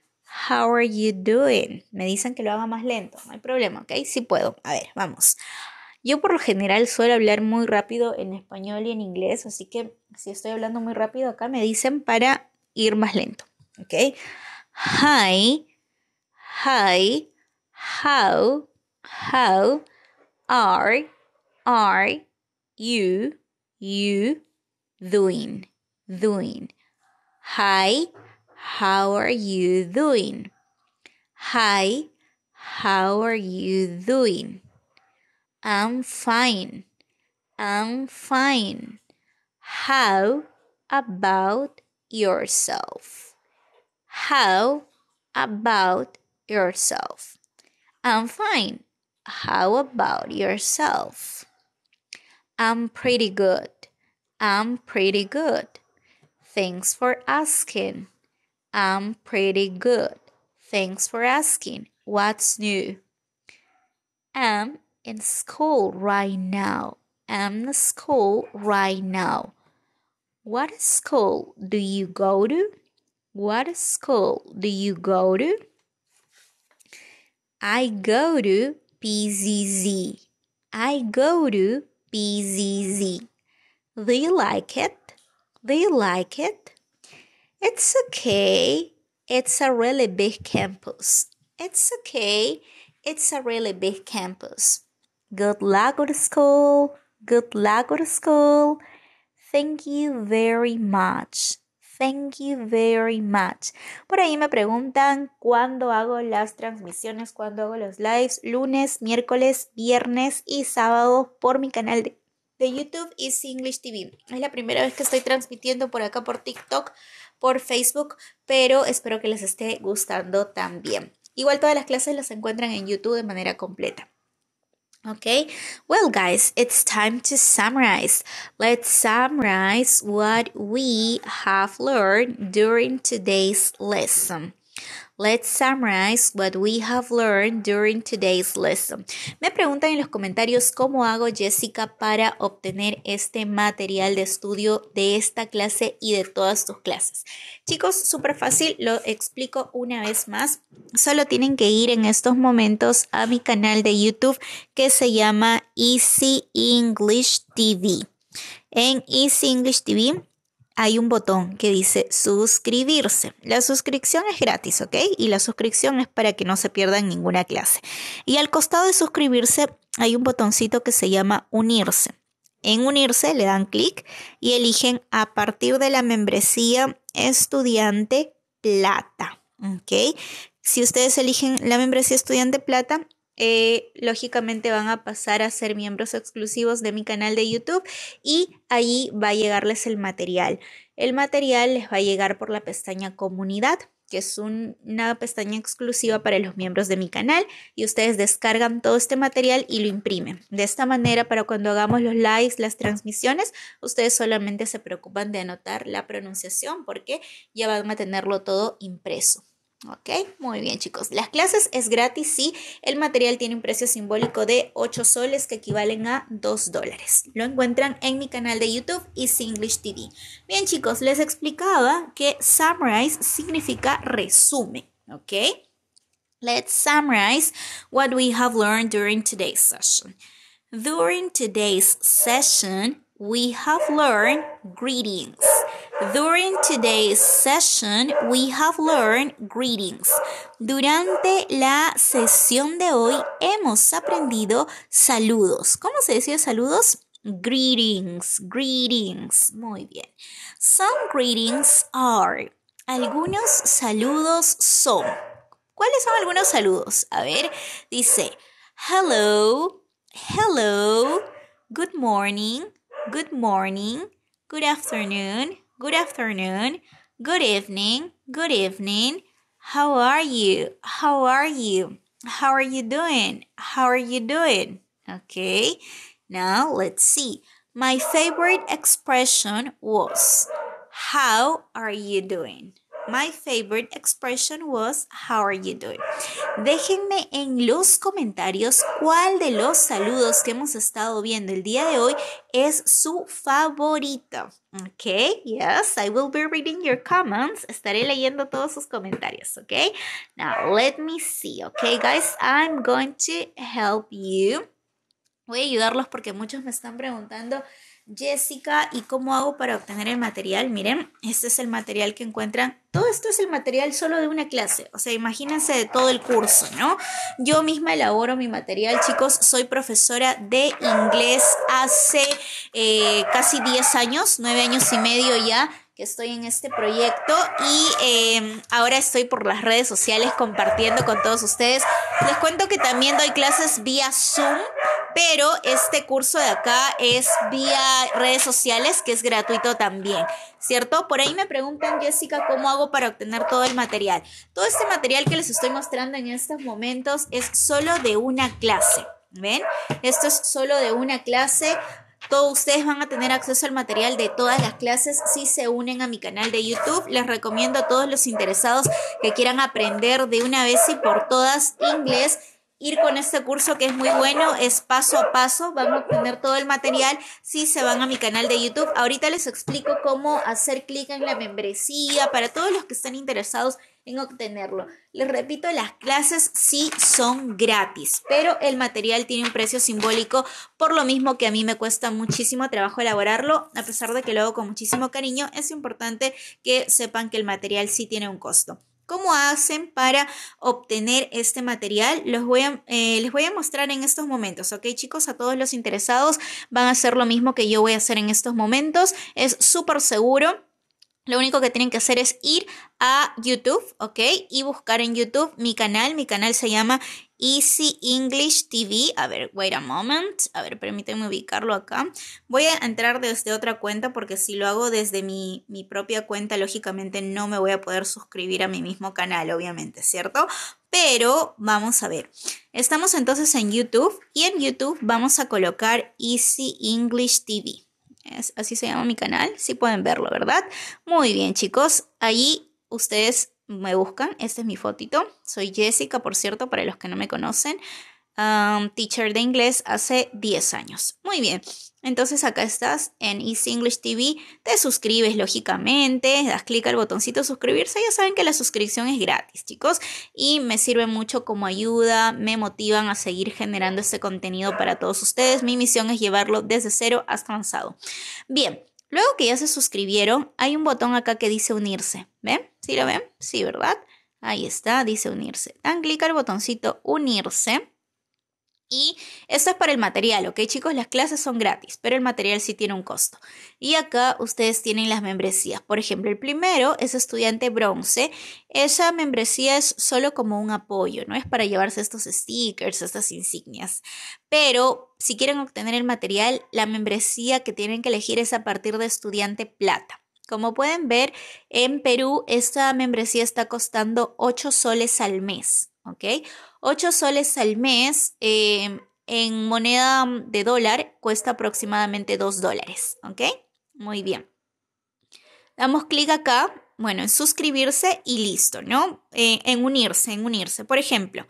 how are you doing? Me dicen que lo haga más lento, no hay problema, ¿ok? Sí puedo. A ver, vamos. Yo por lo general suelo hablar muy rápido en español y en inglés, así que si estoy hablando muy rápido acá me dicen para ir más lento, ¿ok? Hi. hi, how, how, are, are, you, you, doing, doing. Hi, how are you doing? Hi, how are you doing? I'm fine. I'm fine. How about yourself? How about yourself? I'm fine. How about yourself? I'm pretty good. I'm pretty good. Thanks for asking. I'm pretty good. Thanks for asking. What's new? I'm in school right now. I'm in school right now. What school do you go to? What school do you go to? I go to PZZ. I go to PZZ. Do you like it. Do you like it. It's okay. It's a really big campus. It's okay. It's a really big campus. Good luck with school. Good luck with school. Thank you very much. Thank you very much. Por ahí me preguntan cuándo hago las transmisiones, cuándo hago los lives, lunes, miércoles, viernes y sábado por mi canal de de YouTube Easy English TV. Es la primera vez que estoy transmitiendo por acá por TikTok, por Facebook, pero espero que les esté gustando también. Igual todas las clases las encuentran en YouTube de manera completa. Okay, well, guys, it's time to summarize. Let's summarize what we have learned during today's lesson. Let's summarize what we have learned during today's lesson. Me preguntan en los comentarios cómo hago Jessica para obtener este material de estudio de esta clase y de todas tus clases. Chicos, súper fácil, lo explico una vez más. Solo tienen que ir en estos momentos a mi canal de YouTube que se llama Easy English TV. En Easy English TV hay un botón que dice suscribirse. La suscripción es gratis, ¿ok? Y la suscripción es para que no se pierdan ninguna clase. Y al costado de suscribirse hay un botoncito que se llama unirse. En unirse le dan clic y eligen a partir de la membresía estudiante plata, ¿ok? Si ustedes eligen la membresía estudiante plata, eh, lógicamente van a pasar a ser miembros exclusivos de mi canal de YouTube y ahí va a llegarles el material. El material les va a llegar por la pestaña comunidad que es una pestaña exclusiva para los miembros de mi canal y ustedes descargan todo este material y lo imprimen. De esta manera, para cuando hagamos los likes, las transmisiones, ustedes solamente se preocupan de anotar la pronunciación porque ya van a tenerlo todo impreso. Ok, muy bien chicos. Las clases es gratis si el material tiene un precio simbólico de 8 soles que equivalen a 2 dólares. Lo encuentran en mi canal de YouTube Easy English TV. Bien chicos, les explicaba que summarize significa resumen. Ok, let's summarize what we have learned during today's session. During today's session, we have learned greetings. During today's session, we have learned greetings. Durante la sesión de hoy hemos aprendido saludos. ¿Cómo se decía saludos? Greetings, greetings. Muy bien. Some greetings are. Algunos saludos son. ¿Cuáles son algunos saludos? A ver, dice hello, hello, good morning, good morning, good afternoon, good afternoon, good evening, good evening. How are you? How are you? How are you doing? How are you doing? Okay, now let's see. My favorite expression was, How are you doing? My favorite expression was How are you doing? Déjenme en los comentarios cuál de los saludos que hemos estado viendo el día de hoy es su favorito. Ok, yes, I will be reading your comments. Estaré leyendo todos sus comentarios, ok? Now, let me see, ok, guys, I'm going to help you. Voy a ayudarlos porque muchos me están preguntando. Jessica, ¿y cómo hago para obtener el material? Miren, este es el material que encuentran. Todo esto es el material solo de una clase, o sea, imagínense de todo el curso, ¿no? Yo misma elaboro mi material, chicos, soy profesora de inglés hace eh, casi 10 años, 9 años y medio ya que estoy en este proyecto y em, ahora estoy por las redes sociales compartiendo con todos ustedes. Les cuento que también doy clases vía Zoom, pero este curso de acá es vía redes sociales, que es gratuito también, ¿cierto? Por ahí me preguntan, Jessica, ¿cómo hago para obtener todo el material? Todo este material que les estoy mostrando en estos momentos es solo de una clase. ¿Ven? Esto es solo de una clase. Todos ustedes van a tener acceso al material de todas las clases si se unen a mi canal de YouTube. Les recomiendo a todos los interesados que quieran aprender de una vez y por todas inglés ir con este curso que es muy bueno, es paso a paso, van a obtener todo el material si se van a mi canal de YouTube. Ahorita les explico cómo hacer clic en la membresía para todos los que están interesados en obtenerlo. Les repito, las clases sí son gratis, pero el material tiene un precio simbólico, por lo mismo que a mí me cuesta muchísimo trabajo elaborarlo, a pesar de que lo hago con muchísimo cariño, es importante que sepan que el material sí tiene un costo cómo hacen para obtener este material. Eh, les voy a mostrar en estos momentos, ¿ok chicos? A todos los interesados van a hacer lo mismo que yo voy a hacer en estos momentos. Es súper seguro. Lo único que tienen que hacer es ir a YouTube, ¿ok? Y buscar en YouTube mi canal. Mi canal se llama Easy English TV. A ver, wait a moment. A ver, permítanme ubicarlo acá. Voy a entrar desde otra cuenta porque si lo hago desde mi, propia cuenta, lógicamente no me voy a poder suscribir a mi mismo canal, obviamente, ¿cierto? Pero vamos a ver. Estamos entonces en YouTube y en YouTube vamos a colocar Easy English TV. así se llama mi canal, si pueden verlo, ¿verdad? Muy bien, chicos. Ahí ustedes me buscan, esta es mi fotito. Soy Jessica, por cierto, para los que no me conocen. Um, teacher de inglés hace 10 años. Muy bien, entonces acá estás en Easy English TV, te suscribes lógicamente, das clic al botoncito suscribirse, ya saben que la suscripción es gratis chicos y me sirve mucho como ayuda, me motivan a seguir generando este contenido para todos ustedes, mi misión es llevarlo desde cero hasta avanzado. Bien, Luego que ya se suscribieron, hay un botón acá que dice unirse. ¿Ven? ¿Sí lo ven? Sí, ¿verdad? Ahí está, dice unirse. Dan clic al botoncito unirse. Y esto es para el material, ¿ok chicos? Las clases son gratis, pero el material sí tiene un costo. Y acá ustedes tienen las membresías. Por ejemplo, el primero es estudiante bronce. Esa membresía es solo como un apoyo, ¿no? Es para llevarse estos stickers, estas insignias. Pero si quieren obtener el material, la membresía que tienen que elegir es a partir de estudiante plata. Como pueden ver, en Perú esta membresía está costando 8 soles al mes. ¿ok? 8 soles al mes eh, en moneda mm, de dólar cuesta aproximadamente 2 dólares, ¿ok? Muy bien. Damos clic acá, bueno, en suscribirse y listo, ¿no? Eh, en unirse, en unirse. Por ejemplo,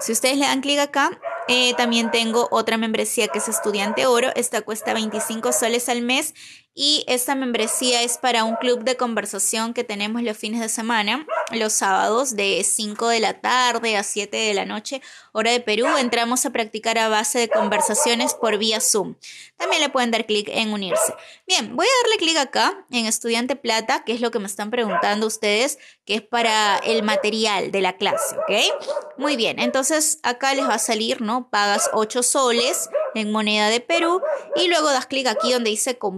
si ustedes le dan clic acá, eh, también tengo otra membresía que es Estudiante Oro. Esta cuesta 25 soles al mes y esta membresía es para un club de conversación que tenemos los fines de semana, los sábados de 5 de la tarde a 7 de la noche, hora de Perú. Entramos a practicar a base de conversaciones por vía Zoom. También le pueden dar clic en unirse. Bien, voy a darle clic acá en Estudiante Plata, que es lo que me están preguntando ustedes, que es para el material de la clase, ¿ok? Muy bien, entonces acá les va a salir, ¿no? Pagas 8 soles en moneda de Perú y luego das clic aquí donde dice comprar